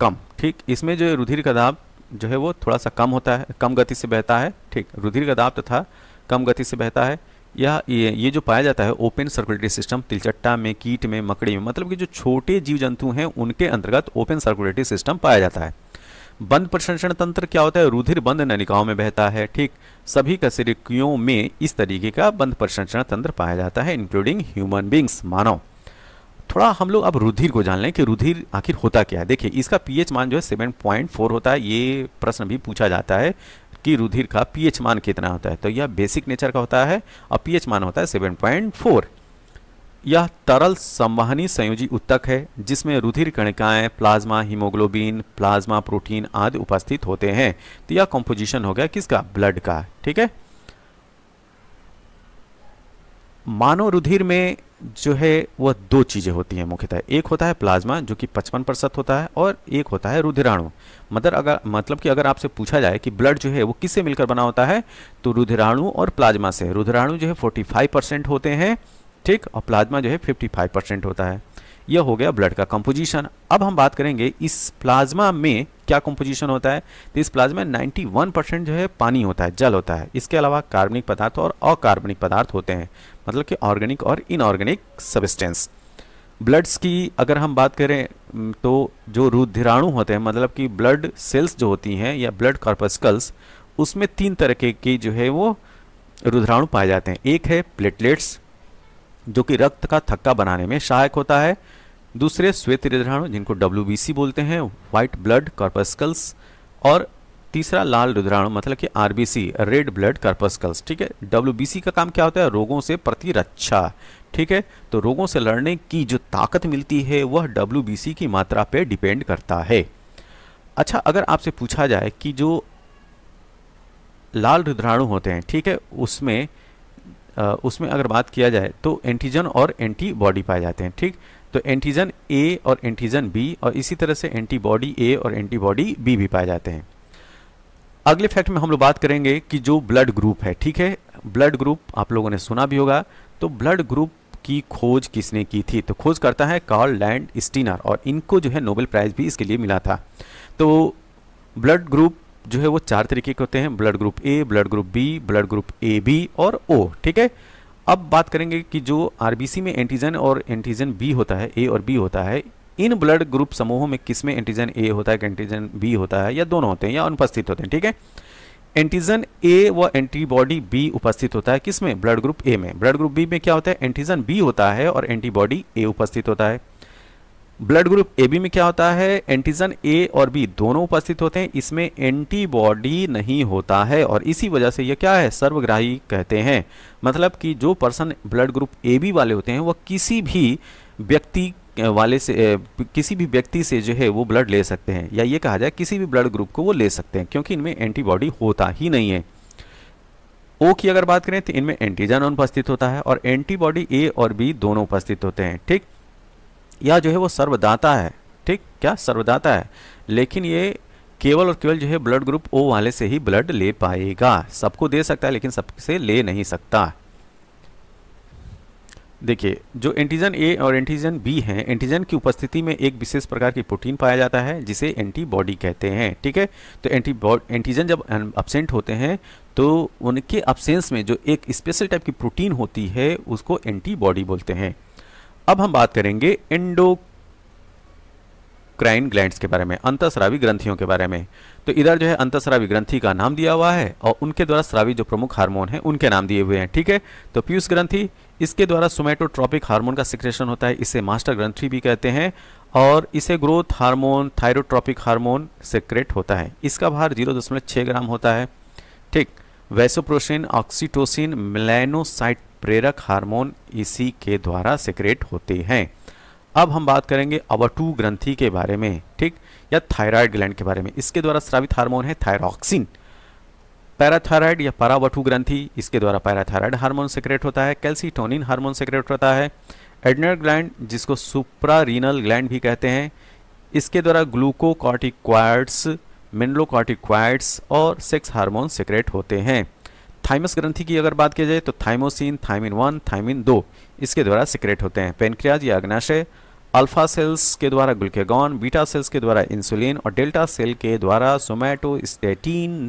कम ठीक इसमें जो है रुधिर का दाब जो है वो थोड़ा सा कम होता है कम गति से बहता है ठीक रुधिर का दाब तथा कम गति से बहता है यह ये, ये जो पाया जाता है ओपन सर्कुलेटरी सिस्टम तिलचट्टा में कीट में मकड़ी में मतलब कि जो छोटे जीव जंतु हैं उनके अंतर्गत ओपन सर्कुलेटरी सिस्टम पाया जाता है बंद प्रशंसण तंत्र क्या होता है रुधिर बंद नलिकाओं में बहता है ठीक सभी कसरिकियों में इस तरीके का बंद प्रशंसण तंत्र पाया जाता है इंक्लूडिंग ह्यूमन बींग्स मानव थोड़ा हम लोग अब रुधिर को जान लें कि रुधिर आखिर होता क्या है देखिए इसका पीएच मान जो है सेवन पॉइंट फोर होता है ये प्रश्न भी पूछा जाता है कि रुधिर का पीएच मान कितना होता है तो यह बेसिक नेचर का होता है और पीएच मान होता है 7.4 यह तरल संवहनी संयोजी उत्तक है जिसमें रुधिर कणिकाएं प्लाज्मा हीमोग्लोबिन प्लाज्मा प्रोटीन आदि उपस्थित होते हैं तो यह कॉम्पोजिशन हो गया किसका ब्लड का ठीक है मानव रुधिर में जो है वह दो चीज़ें होती हैं मुख्यतः एक होता है प्लाज्मा जो कि पचपन प्रतिशत होता है और एक होता है रुधिराणु मतलब अगर मतलब कि अगर आपसे पूछा जाए कि ब्लड जो है वो किससे मिलकर बना होता है तो रुधिराणु और प्लाज्मा से रुधिराणु जो है 45 परसेंट होते हैं ठीक और प्लाज्मा जो है 55 परसेंट होता है यह हो गया ब्लड का कंपोजिशन अब हम बात करेंगे इस प्लाज्मा में क्या कंपोजिशन होता है तो इस प्लाज्मा में 91 परसेंट जो है पानी होता है जल होता है इसके अलावा कार्बनिक पदार्थ और अकार्बनिक पदार्थ होते हैं मतलब कि ऑर्गेनिक और इनऑर्गेनिक सबिस्टेंस ब्लड्स की अगर हम बात करें तो जो रुधिराणु होते हैं मतलब कि ब्लड सेल्स जो होती हैं या ब्लड कॉर्पस्कल्स उसमें तीन तरह के जो है वो रुधिराणु पाए जाते हैं एक है प्लेटलेट्स जो कि रक्त का थक्का बनाने में सहायक होता है दूसरे श्वेत रुद्राणु जिनको डब्ल्यू बोलते हैं व्हाइट ब्लड कॉर्पस्कल्स और तीसरा लाल रुद्राणु मतलब कि आरबीसी रेड ब्लड कर्पस्कल्स ठीक है डब्ल्यू का काम क्या होता है रोगों से प्रतिरक्षा ठीक है तो रोगों से लड़ने की जो ताकत मिलती है वह डब्ल्यू की मात्रा पर डिपेंड करता है अच्छा अगर आपसे पूछा जाए कि जो लाल रुद्राणु होते हैं ठीक है उसमें आ, उसमें अगर बात किया जाए तो एंटीजन और एंटीबॉडी पाए जाते हैं ठीक तो एंटीजन ए और एंटीजन बी और इसी तरह से एंटीबॉडी ए और एंटीबॉडी बी भी पाए जाते हैं अगले फैक्ट में हम लोग बात करेंगे कि जो ब्लड ग्रुप है ठीक है ब्लड ग्रुप आप लोगों ने सुना भी होगा तो ब्लड ग्रुप की खोज किसने की थी तो खोज करता है कार्ल लैंड स्टीनर और इनको जो है नोबेल प्राइज़ भी इसके लिए मिला था तो ब्लड ग्रुप जो है वो चार तरीके के होते हैं blood group A blood group B blood group A B और ओ ठीक है अब बात करेंगे कि जो आरबीसी में एंटीजन और एंटीजन बी होता है ए और बी होता है इन ब्लड ग्रुप समूहों में किसमें एंटीजन ए होता है एंटीजन बी होता है या दोनों होते हैं या अनुपस्थित होते हैं ठीक है एंटीजन ए व एंटीबॉडी बी उपस्थित होता है किसमें ब्लड ग्रुप ए में ब्लड ग्रुप बी में क्या होता है एंटीजन बी होता है और एंटीबॉडी ए उपस्थित होता है ब्लड ग्रुप ए बी में क्या होता है एंटीजन ए और बी दोनों उपस्थित होते हैं इसमें एंटीबॉडी नहीं होता है और इसी वजह से यह क्या है सर्वग्राही कहते हैं मतलब कि जो person blood group A B वाले होते हैं वह किसी भी व्यक्ति वाले से किसी भी व्यक्ति से जो है वो ब्लड ले सकते हैं या ये कहा जाए किसी भी ब्लड ग्रुप को वो ले सकते हैं क्योंकि इनमें एंटीबॉडी होता ही नहीं है ओ की अगर बात करें तो इनमें एंटीजन अनुपस्थित होता है और एंटीबॉडी ए और बी दोनों उपस्थित होते हैं ठीक या जो है वो सर्वदाता है ठीक क्या सर्वदाता है लेकिन ये केवल और केवल जो है ब्लड ग्रुप ओ वाले से ही ब्लड ले पाएगा सबको दे सकता है लेकिन सबसे ले नहीं सकता देखिए जो एंटीजन ए और एंटीजन बी है एंटीजन की उपस्थिति में एक विशेष प्रकार की प्रोटीन पाया जाता है जिसे एंटीबॉडी कहते हैं ठीक है तो एंटीबॉडी एंटीजन जब अपसेंट होते हैं तो उनके अपसेंस में जो एक स्पेशल टाइप की प्रोटीन होती है उसको एंटीबॉडी बोलते हैं अब हम बात करेंगे इंडो क्राइन ग्लैंड के बारे में अंतस्रावी ग्रंथियों के बारे में तो इधर जो है अंतस्रावी ग्रंथि का नाम दिया हुआ है और उनके द्वारा स्रावी जो प्रमुख हार्मोन है उनके नाम दिए हुए हैं ठीक है तो पीयूष ग्रंथि इसके द्वारा सोमेटोट्रॉपिक हार्मोन का सिक्रेशन होता है इसे मास्टर ग्रंथि भी कहते हैं और इसे growth hormone thyrotropic hormone secrete होता है इसका भार जीरो ग्राम होता है ठीक वैसोप्रोसिन ऑक्सीटोसिन मिलेनोसाइट प्रेरक हार्मोन इसी के द्वारा सिक्रेट होते हैं अब हम बात करेंगे अवटू ग्रंथि के बारे में ठीक या थायराइड ग्लैंड के बारे में इसके द्वारा स्रावित हार्मोन है थायरॉक्सिन पैराथायराइड या परावटू ग्रंथि इसके द्वारा पैराथायराइड हार्मोन सिक्रेट होता है कैल्सीटोनिन हार्मोन सिक्रेट होता है एडनर ग्लैंड जिसको सुप्रारीनल ग्लैंड भी कहते हैं इसके द्वारा ग्लूकोकॉर्टिक्वाइड्स मिनलोकॉर्टिक्वाइड्स और सेक्स हार्मोन सिक्रेट होते हैं थाइमस ग्रंथि की अगर बात की जाए तो थाइमोसिन थाइमिन वन थाइमिन दो इसके द्वारा सिक्रेट होते हैं पेनक्रियाज या अग्नाशय अल्फा सेल्स के द्वारा ग्लूकेगॉन बीटा सेल्स के द्वारा इंसुलिन और डेल्टा सेल के द्वारा स्टेटीन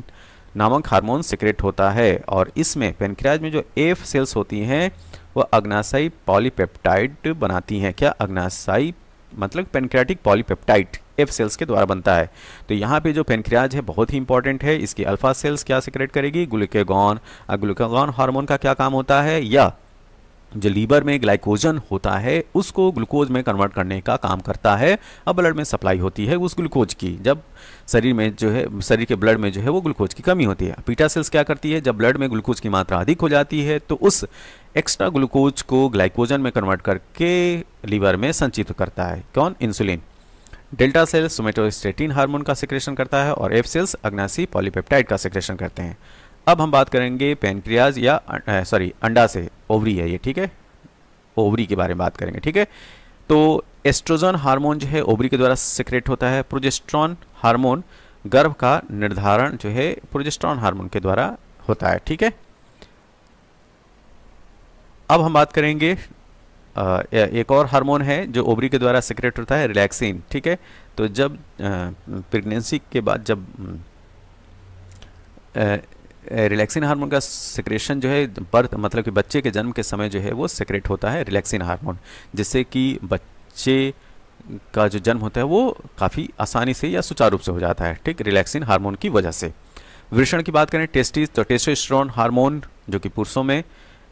नामक हार्मोन सिक्रेट होता है और इसमें पेनक्रियाज में जो एफ सेल्स होती हैं वह अग्नाशाई पॉलीपेप्टाइड बनाती हैं क्या अग्नाशाई मतलब पेनक्रियाटिक पॉलीपेप्टाइड एफ सेल्स के द्वारा बनता है तो यहाँ पे जो पेनक्रियाज है बहुत ही इंपॉर्टेंट है इसकी अल्फा सेल्स क्या सिक्रेट करेगी ग्लूकेगॉन ग्लूकेगॉन हार्मोन का क्या काम होता है या जो लीवर में ग्लाइकोजन होता है उसको ग्लूकोज में कन्वर्ट करने का काम करता है अब ब्लड में सप्लाई होती है उस ग्लूकोज की जब शरीर में जो है शरीर के ब्लड में जो है वो ग्लूकोज की कमी होती है पीटा सेल्स क्या करती है जब ब्लड में ग्लूकोज की मात्रा अधिक हो जाती है तो उस एक्स्ट्रा ग्लूकोज को ग्लाइकोजन में कन्वर्ट करके लीवर में संचित करता है कौन insulin delta cells somatostatin hormone का सिक्रेशन करता है और एफ सेल्स अग्नासी पॉलीपेप्टाइड का सिक्रेशन करते हैं अब हम बात करेंगे पेनक्रियाज या सॉरी अंडा से ओवरी है ये ठीक है ओवरी के बारे में बात करेंगे ठीक है तो एस्ट्रोजन हार्मोन जो है ओवरी के द्वारा सिक्रेट होता है प्रोजेस्ट्रॉन हार्मोन गर्भ का निर्धारण जो है प्रोजेस्ट्रॉन हार्मोन के द्वारा होता है ठीक है अब हम बात करेंगे एक और हार्मोन है जो ओबरी के द्वारा सिक्रेट होता है रिलैक्सिन ठीक है तो जब प्रेगनेंसी के बाद जब रिलैक्सिन हार्मोन का सिक्रेशन जो है बर्थ मतलब कि बच्चे के जन्म के समय जो है वो सिक्रेट होता है रिलैक्सिन हार्मोन जिससे कि बच्चे का जो जन्म होता है वो काफ़ी आसानी से या सुचारू रूप से हो जाता है ठीक रिलैक्सिन हार्मोन की वजह से वृषण की बात करें टेस्टिस तो टेस्टोस्टेरोन हार्मोन जो कि पुरुषों में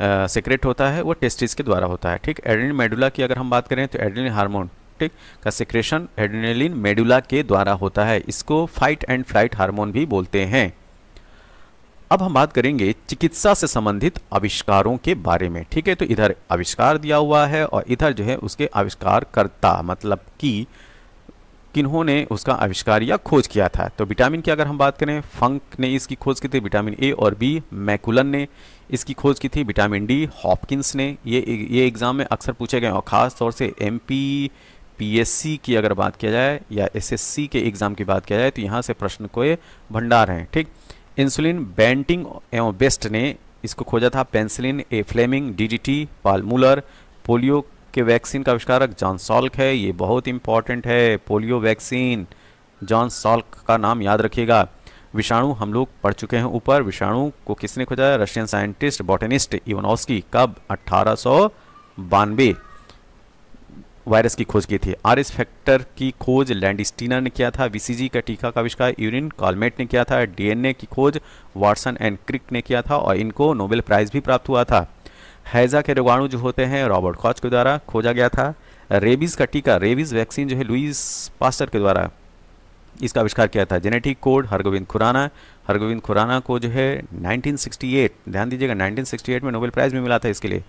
सेक्रेट होता है वो टेस्टिस के द्वारा होता है ठीक एडिन मेडुला की अगर हम बात करें तो एडिन हार्मोन ठीक का सेक्रेशन एडिनलिन मेडुला के द्वारा होता है इसको फाइट एंड फ्लाइट हार्मोन भी बोलते हैं अब हम बात करेंगे चिकित्सा से संबंधित आविष्कारों के बारे में ठीक है तो इधर आविष्कार दिया हुआ है और इधर जो है उसके आविष्कारकर्ता मतलब कि किन्होंने उसका आविष्कार या खोज किया था तो विटामिन की अगर हम बात करें फंक ने इसकी खोज की थी विटामिन ए और बी मैकुलन ने इसकी खोज की थी विटामिन डी हॉपकिंस ने ये ये एग्ज़ाम में अक्सर पूछे गए और ख़ास तौर से एम पी की अगर बात किया जाए या एस के एग्ज़ाम की बात किया जाए तो यहाँ से प्रश्न को ये भंडार हैं ठीक इंसुलिन बैंटिंग एवं बेस्ट ने इसको खोजा था पेंसिलिन ए फ्लेमिंग टी पालमूलर पोलियो कि वैक्सीन का आविष्कारक जॉन सॉल्क है ये बहुत इंपॉर्टेंट है पोलियो वैक्सीन जॉन सॉल्क का नाम याद रखिएगा विषाणु हम लोग पढ़ चुके हैं ऊपर विषाणु को किसने खोजा रशियन साइंटिस्ट बॉटनिस्ट इवनोस्की कब अट्ठारह वायरस की खोज की थी आर एस फैक्टर की खोज लैंडिस्टीना ने किया था वीसीजी का टीका का आविष्कार यूरिन कॉलमेट ने किया था डीएनए की खोज वाटसन एंड क्रिक ने किया था और इनको नोबेल प्राइज भी प्राप्त हुआ था हैजा के रोगाणु जो होते हैं रॉबर्ट कॉच के द्वारा खोजा गया था रेबीज़ का टीका रेबीज़ वैक्सीन जो है लुइस पास्टर के द्वारा इसका आविष्कार किया था जेनेटिक कोड हरगोविंद खुराना हरगोविंद खुराना को जो है 1968 ध्यान दीजिएगा 1968 में नोबेल प्राइज़ भी मिला था इसके लिए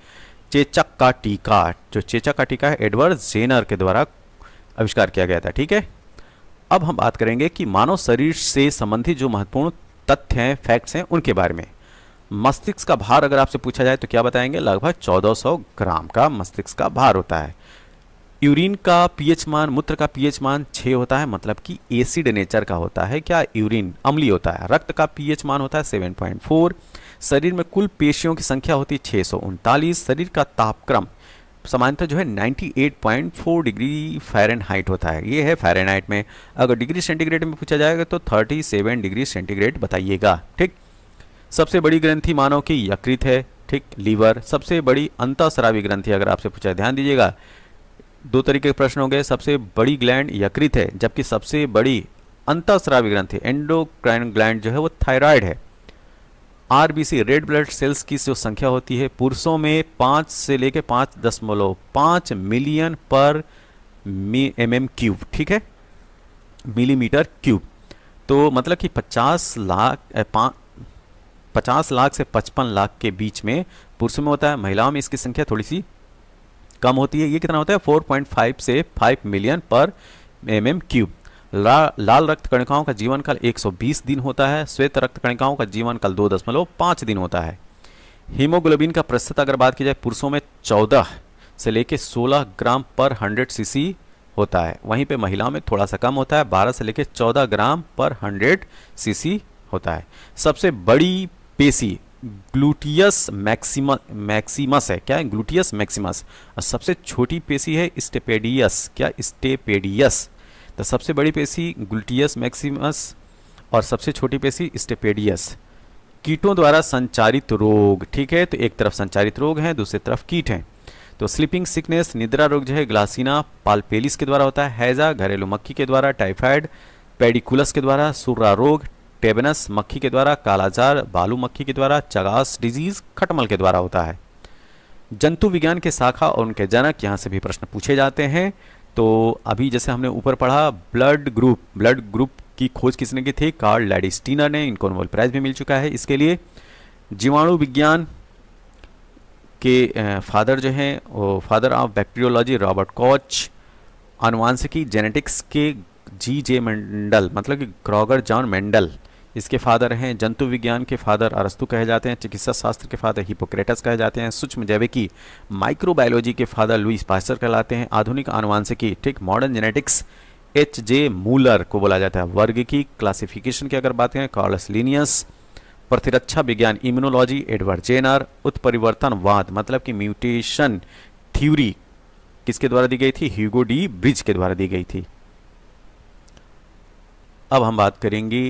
चेचक का टीका जो चेचक का टीका है एडवर्ड जेनर के द्वारा आविष्कार किया गया था ठीक है अब हम बात करेंगे कि मानव शरीर से संबंधित जो महत्वपूर्ण तथ्य हैं फैक्ट्स हैं उनके बारे में मस्तिष्क का भार अगर आपसे पूछा जाए तो क्या बताएंगे लगभग 1400 ग्राम का मस्तिष्क का भार होता है यूरिन का पीएच मान मूत्र का पीएच मान 6 होता है मतलब कि एसिड नेचर का होता है क्या यूरिन अम्ली होता है रक्त का पीएच मान होता है 7.4 शरीर में कुल पेशियों की संख्या होती है छः शरीर का तापक्रम सामान्यतः जो है 98.4 डिग्री फ़ारेनहाइट होता है ये है फ़ारेनहाइट में अगर डिग्री सेंटीग्रेड में पूछा जाएगा तो 37 डिग्री सेंटीग्रेड बताइएगा ठीक सबसे बड़ी ग्रंथि मानव की यकृत है ठीक लीवर सबसे बड़ी अंतःस्रावी ग्रंथि अगर आपसे पूछा ध्यान दीजिएगा दो तरीके के प्रश्न हो गए सबसे बड़ी ग्लैंड यकृत है जबकि सबसे बड़ी अंतःस्रावी ग्रंथि एंडोक्राइन ग्लैंड जो है वो थायराइड है आरबीसी रेड ब्लड सेल्स की जो संख्या होती है पुरुषों में पांच से लेकर पांच दशमलव पांच मिलियन पर एम एम क्यूब ठीक है मिलीमीटर क्यूब तो मतलब कि पचास लाख पचास लाख से पचपन लाख के बीच में पुरुषों में होता है महिलाओं में इसकी संख्या थोड़ी सी कम होती है ये कितना होता है 4.5 से 5 मिलियन पर एम एम क्यूब लाल रक्त कणिकाओं का जीवन काल 120 दिन होता है श्वेत रक्त कणिकाओं का जीवन काल दो दशमलव पाँच दिन होता है हीमोग्लोबिन का प्रतिशत अगर बात की जाए पुरुषों में 14 से लेकर 16 ग्राम पर 100 सीसी होता है वहीं पे महिलाओं में थोड़ा सा कम होता है 12 से लेकर 14 ग्राम पर 100 सीसी होता है सबसे बड़ी पेशी ग्लूटियस मैक्सिमा मैक्सिमस है क्या है ग्लूटियस मैक्सिमस और सबसे छोटी पेशी है स्टेपेडियस क्या स्टेपेडियस तो सबसे बड़ी पेशी ग्लूटियस मैक्सिमस और सबसे छोटी पेशी स्टेपेडियस कीटों द्वारा संचारित रोग ठीक है तो एक तरफ संचारित रोग हैं दूसरी तरफ कीट हैं तो स्लीपिंग सिकनेस निद्रा रोग जो है ग्लासिना पालपेलिस के द्वारा होता है हैजा घरेलू मक्खी के द्वारा टाइफाइड पेडिकुलस के द्वारा सुर्रा रोग टेबेनस मक्खी के द्वारा कालाजार बालू मक्खी के द्वारा चगास डिजीज खटमल के द्वारा होता है जंतु विज्ञान के शाखा और उनके जनक यहाँ से भी प्रश्न पूछे जाते हैं तो अभी जैसे हमने ऊपर पढ़ा ब्लड ग्रुप ब्लड ग्रुप की खोज किसने की थी कार्ल लैडिस्टीनर ने इनको नोबेल प्राइज भी मिल चुका है इसके लिए जीवाणु विज्ञान के फादर जो हैं वो father of bacteriology Robert Koch अनुवांशिकी जेनेटिक्स के जी जे मेंडल मतलब कि क्रॉगर जॉन मेंडल इसके फादर हैं जंतु विज्ञान के फादर अरस्तु कहे जाते हैं चिकित्सा शास्त्र के फादर हिपोक्रेटस कहे जाते हैं सूक्ष्म जैविकी माइक्रोबायोलॉजी के फादर लुइस पास्टर कहलाते हैं आधुनिक आनुवांशिकी ठीक modern genetics H J Muller को बोला जाता है वर्ग की क्लासिफिकेशन की अगर बात करें कार्लस लिनियस प्रतिरक्षा विज्ञान इम्यूनोलॉजी एडवर्ड जेनर उत्परिवर्तनवाद मतलब कि म्यूटेशन थ्यूरी किसके द्वारा दी गई थी ह्यूगोडी ब्रिज के द्वारा दी गई थी अब हम बात करेंगे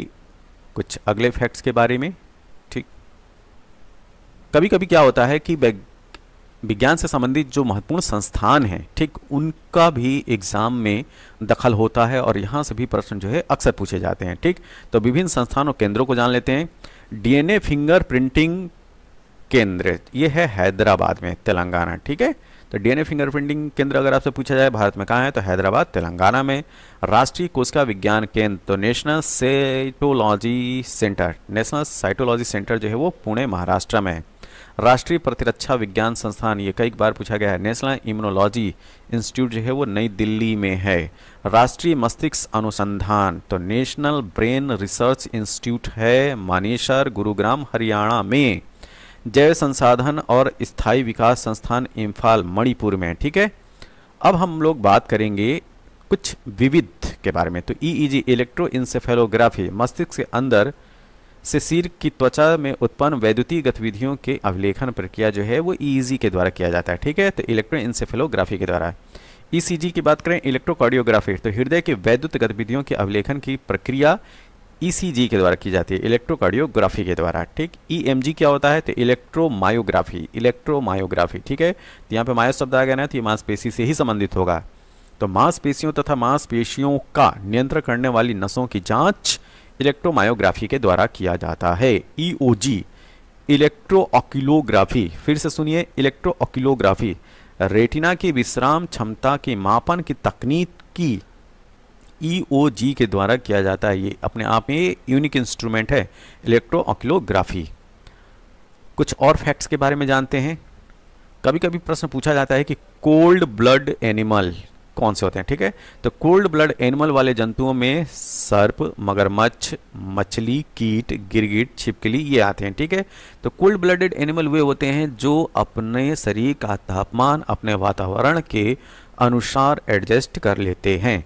कुछ अगले फैक्ट्स के बारे में ठीक कभी कभी क्या होता है कि विज्ञान से संबंधित जो महत्वपूर्ण संस्थान हैं ठीक उनका भी एग्ज़ाम में दखल होता है और यहाँ से भी प्रश्न जो है अक्सर पूछे जाते हैं ठीक तो विभिन्न संस्थानों केंद्रों को जान लेते हैं डीएनए फिंगर प्रिंटिंग केंद्र ये है हैदराबाद में तेलंगाना ठीक है तो डीएनए फिंगरप्रिंटिंग केंद्र अगर आपसे पूछा जाए भारत में कहाँ है तो हैदराबाद तेलंगाना में राष्ट्रीय कोशिका विज्ञान केंद्र तो national cytology centre national cytology centre जो है वो पुणे महाराष्ट्र में है राष्ट्रीय प्रतिरक्षा विज्ञान संस्थान ये कई बार पूछा गया है नेशनल इम्यूनोलॉजी इंस्टीट्यूट जो है वो नई दिल्ली में है राष्ट्रीय मस्तिष्क अनुसंधान तो नेशनल ब्रेन रिसर्च इंस्टीट्यूट है मानेसर गुरुग्राम हरियाणा में जैव संसाधन और स्थायी विकास संस्थान इम्फाल मणिपुर में ठीक है अब हम लोग बात करेंगे कुछ विविध के बारे में तो ईईजी इलेक्ट्रो इंसेफेलोग्राफी मस्तिष्क के अंदर से सिर की त्वचा में उत्पन्न वैद्युतीय गतिविधियों के अभिलेखन प्रक्रिया जो है वो ईजी e e के द्वारा किया जाता है ठीक है तो इलेक्ट्रो इंसेफेलोग्राफी के द्वारा ईसीजी e की बात करें इलेक्ट्रोकार्डियोग्राफी तो हृदय के वैद्युत गतिविधियों के अभिलेखन की प्रक्रिया ईसीजी e के द्वारा की जाती है इलेक्ट्रोकार्डियोग्राफी के द्वारा ठीक ईएमजी e क्या होता है तो इलेक्ट्रोमायोग्राफी इलेक्ट्रोमायोग्राफी ठीक है तो यहाँ पे मायो शब्द आ गया ना तो ये मांसपेशी से ही संबंधित होगा तो मांसपेशियों तथा मांसपेशियों का नियंत्रण करने वाली नसों की जाँच इलेक्ट्रोमायोग्राफी के द्वारा किया जाता है ईओजी e इलेक्ट्रोऑक्यूलोग्राफी फिर से सुनिए इलेक्ट्रोऑक्यूलोग्राफी रेटिना की विश्राम क्षमता के मापन की तकनीक की ई e के द्वारा किया जाता है ये अपने आप में यूनिक इंस्ट्रूमेंट है इलेक्ट्रो कुछ और फैक्ट्स के बारे में जानते हैं कभी कभी प्रश्न पूछा जाता है कि कोल्ड ब्लड एनिमल कौन से होते हैं ठीक है तो कोल्ड ब्लड एनिमल वाले जंतुओं में सर्प मगरमच्छ मछली कीट गिरगिट छिपकली ये आते हैं ठीक है तो कोल्ड ब्लडेड एनिमल वे होते हैं जो अपने शरीर का तापमान अपने वातावरण के अनुसार एडजस्ट कर लेते हैं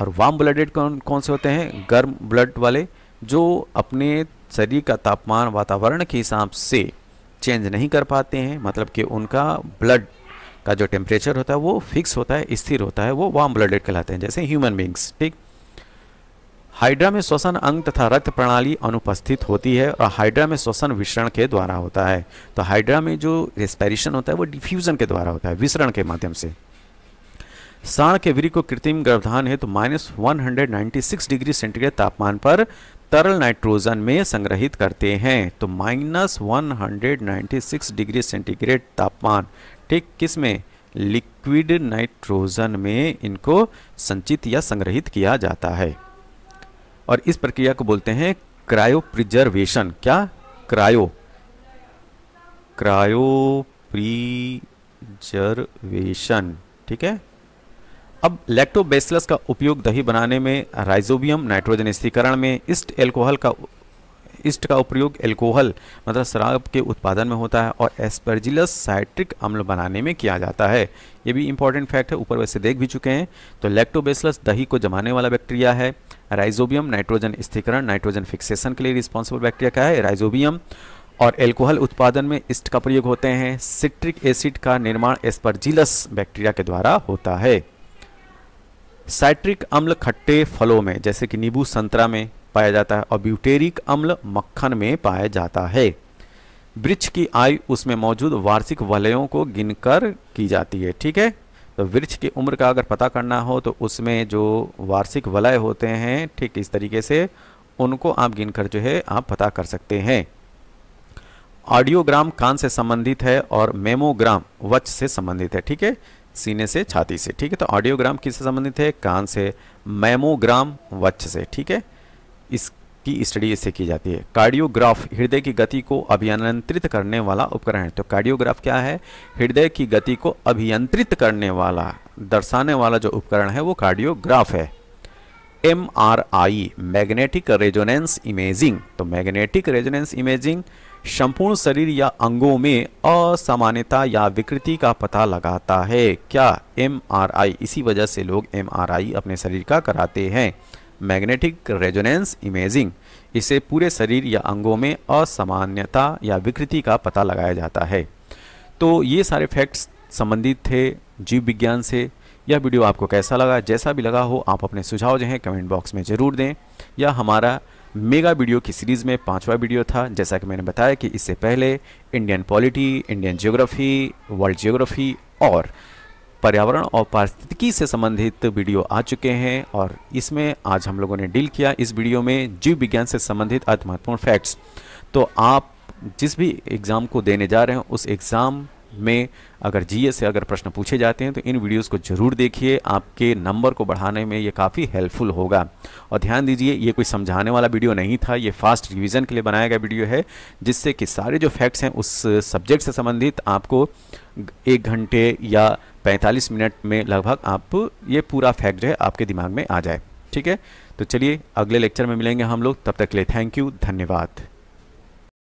और वार्म ब्लडेड कौन कौन से होते हैं गर्म ब्लड वाले जो अपने शरीर का तापमान वातावरण के हिसाब से चेंज नहीं कर पाते हैं मतलब कि उनका ब्लड का जो टेम्परेचर होता है वो फिक्स होता है स्थिर होता है वो वार्म ब्लडेड कहलाते हैं जैसे ह्यूमन बींग्स ठीक हाइड्रा में श्वसन अंग तथा रक्त प्रणाली अनुपस्थित होती है और हाइड्रा में श्वसन विसरण के द्वारा होता है तो हाइड्रा में जो रेस्पिरेशन होता है वो डिफ्यूजन के द्वारा होता है विसरण के माध्यम से साण के वीर को कृत्रिम गर्भधान हेतु तो माइनस वन डिग्री सेंटीग्रेड तापमान पर तरल नाइट्रोजन में संग्रहित करते हैं तो माइनस वन डिग्री सेंटीग्रेड तापमान ठीक किस में लिक्विड नाइट्रोजन में इनको संचित या संग्रहित किया जाता है और इस प्रक्रिया को बोलते हैं क्रायो प्रिजर्वेशन क्या क्रायो क्रायो प्रिजर्वेशन ठीक है अब लैक्टोबेसिलस का उपयोग दही बनाने में राइजोबियम नाइट्रोजन स्थिरीकरण में ईस्ट एल्कोहल का ईस्ट का उपयोग एल्कोहल मतलब शराब के उत्पादन में होता है और एस्परजिलस साइट्रिक अम्ल बनाने में किया जाता है ये भी इंपॉर्टेंट फैक्ट है ऊपर वैसे देख भी चुके हैं तो लैक्टोबेसिलस दही को जमाने वाला बैक्टीरिया है राइजोबियम नाइट्रोजन स्थिरीकरण नाइट्रोजन फिक्सेशन के लिए रिस्पॉन्सिबल बैक्टीरिया क्या है राइजोबियम और एल्कोहल उत्पादन में ईस्ट का प्रयोग होते हैं सिट्रिक एसिड का निर्माण एस्परजिलस बैक्टीरिया के द्वारा होता है साइट्रिक अम्ल खट्टे फलों में जैसे कि नींबू संतरा में पाया जाता है और ब्यूटेरिक अम्ल मक्खन में पाया जाता है वृक्ष की आयु उसमें मौजूद वार्षिक वलयों को गिनकर की जाती है ठीक है तो वृक्ष की उम्र का अगर पता करना हो तो उसमें जो वार्षिक वलय होते हैं ठीक इस तरीके से उनको आप गिनकर जो है आप पता कर सकते हैं ऑडियोग्राम कान से संबंधित है और मेमोग्राम वच से संबंधित है ठीक है सीने से छाती से ठीक है तो ऑडियोग्राम किससे संबंधित है कान से मैमोग्राम वक्ष से ठीक है इसकी स्टडी इससे की जाती है कार्डियोग्राफ हृदय की गति को अभियंत्रित करने वाला उपकरण है तो कार्डियोग्राफ क्या है हृदय की गति को अभियंत्रित करने वाला दर्शाने वाला जो उपकरण है वो कार्डियोग्राफ है M R I magnetic resonance imaging तो मैग्नेटिक रेजोनेंस इमेजिंग संपूर्ण शरीर या अंगों में असामान्यता या विकृति का पता लगाता है क्या एम इसी वजह से लोग एम अपने शरीर का कराते हैं मैग्नेटिक रेजोनेंस इमेजिंग इसे पूरे शरीर या अंगों में असामान्यता या विकृति का पता लगाया जाता है तो ये सारे फैक्ट्स संबंधित थे जीव विज्ञान से यह वीडियो आपको कैसा लगा जैसा भी लगा हो आप अपने सुझाव जो हैं कमेंट बॉक्स में ज़रूर दें या हमारा मेगा वीडियो की सीरीज़ में पांचवा वीडियो था जैसा कि मैंने बताया कि इससे पहले Indian polity Indian geography world geography और पर्यावरण और पारिस्थितिकी से संबंधित वीडियो आ चुके हैं और इसमें आज हम लोगों ने डील किया इस वीडियो में जीव विज्ञान से संबंधित अति महत्वपूर्ण फैक्ट्स तो आप जिस भी एग्ज़ाम को देने जा रहे हैं उस एग्ज़ाम में अगर जी से अगर प्रश्न पूछे जाते हैं तो इन वीडियोस को जरूर देखिए आपके नंबर को बढ़ाने में ये काफ़ी हेल्पफुल होगा और ध्यान दीजिए ये कोई समझाने वाला वीडियो नहीं था ये फास्ट रिवीजन के लिए बनाया गया वीडियो है जिससे कि सारे जो फैक्ट्स हैं उस सब्जेक्ट से संबंधित आपको एक घंटे या पैंतालीस मिनट में लगभग आप ये पूरा फैक्ट जो है आपके दिमाग में आ जाए ठीक है तो चलिए अगले लेक्चर में मिलेंगे हम लोग तब तक के लिए थैंक यू धन्यवाद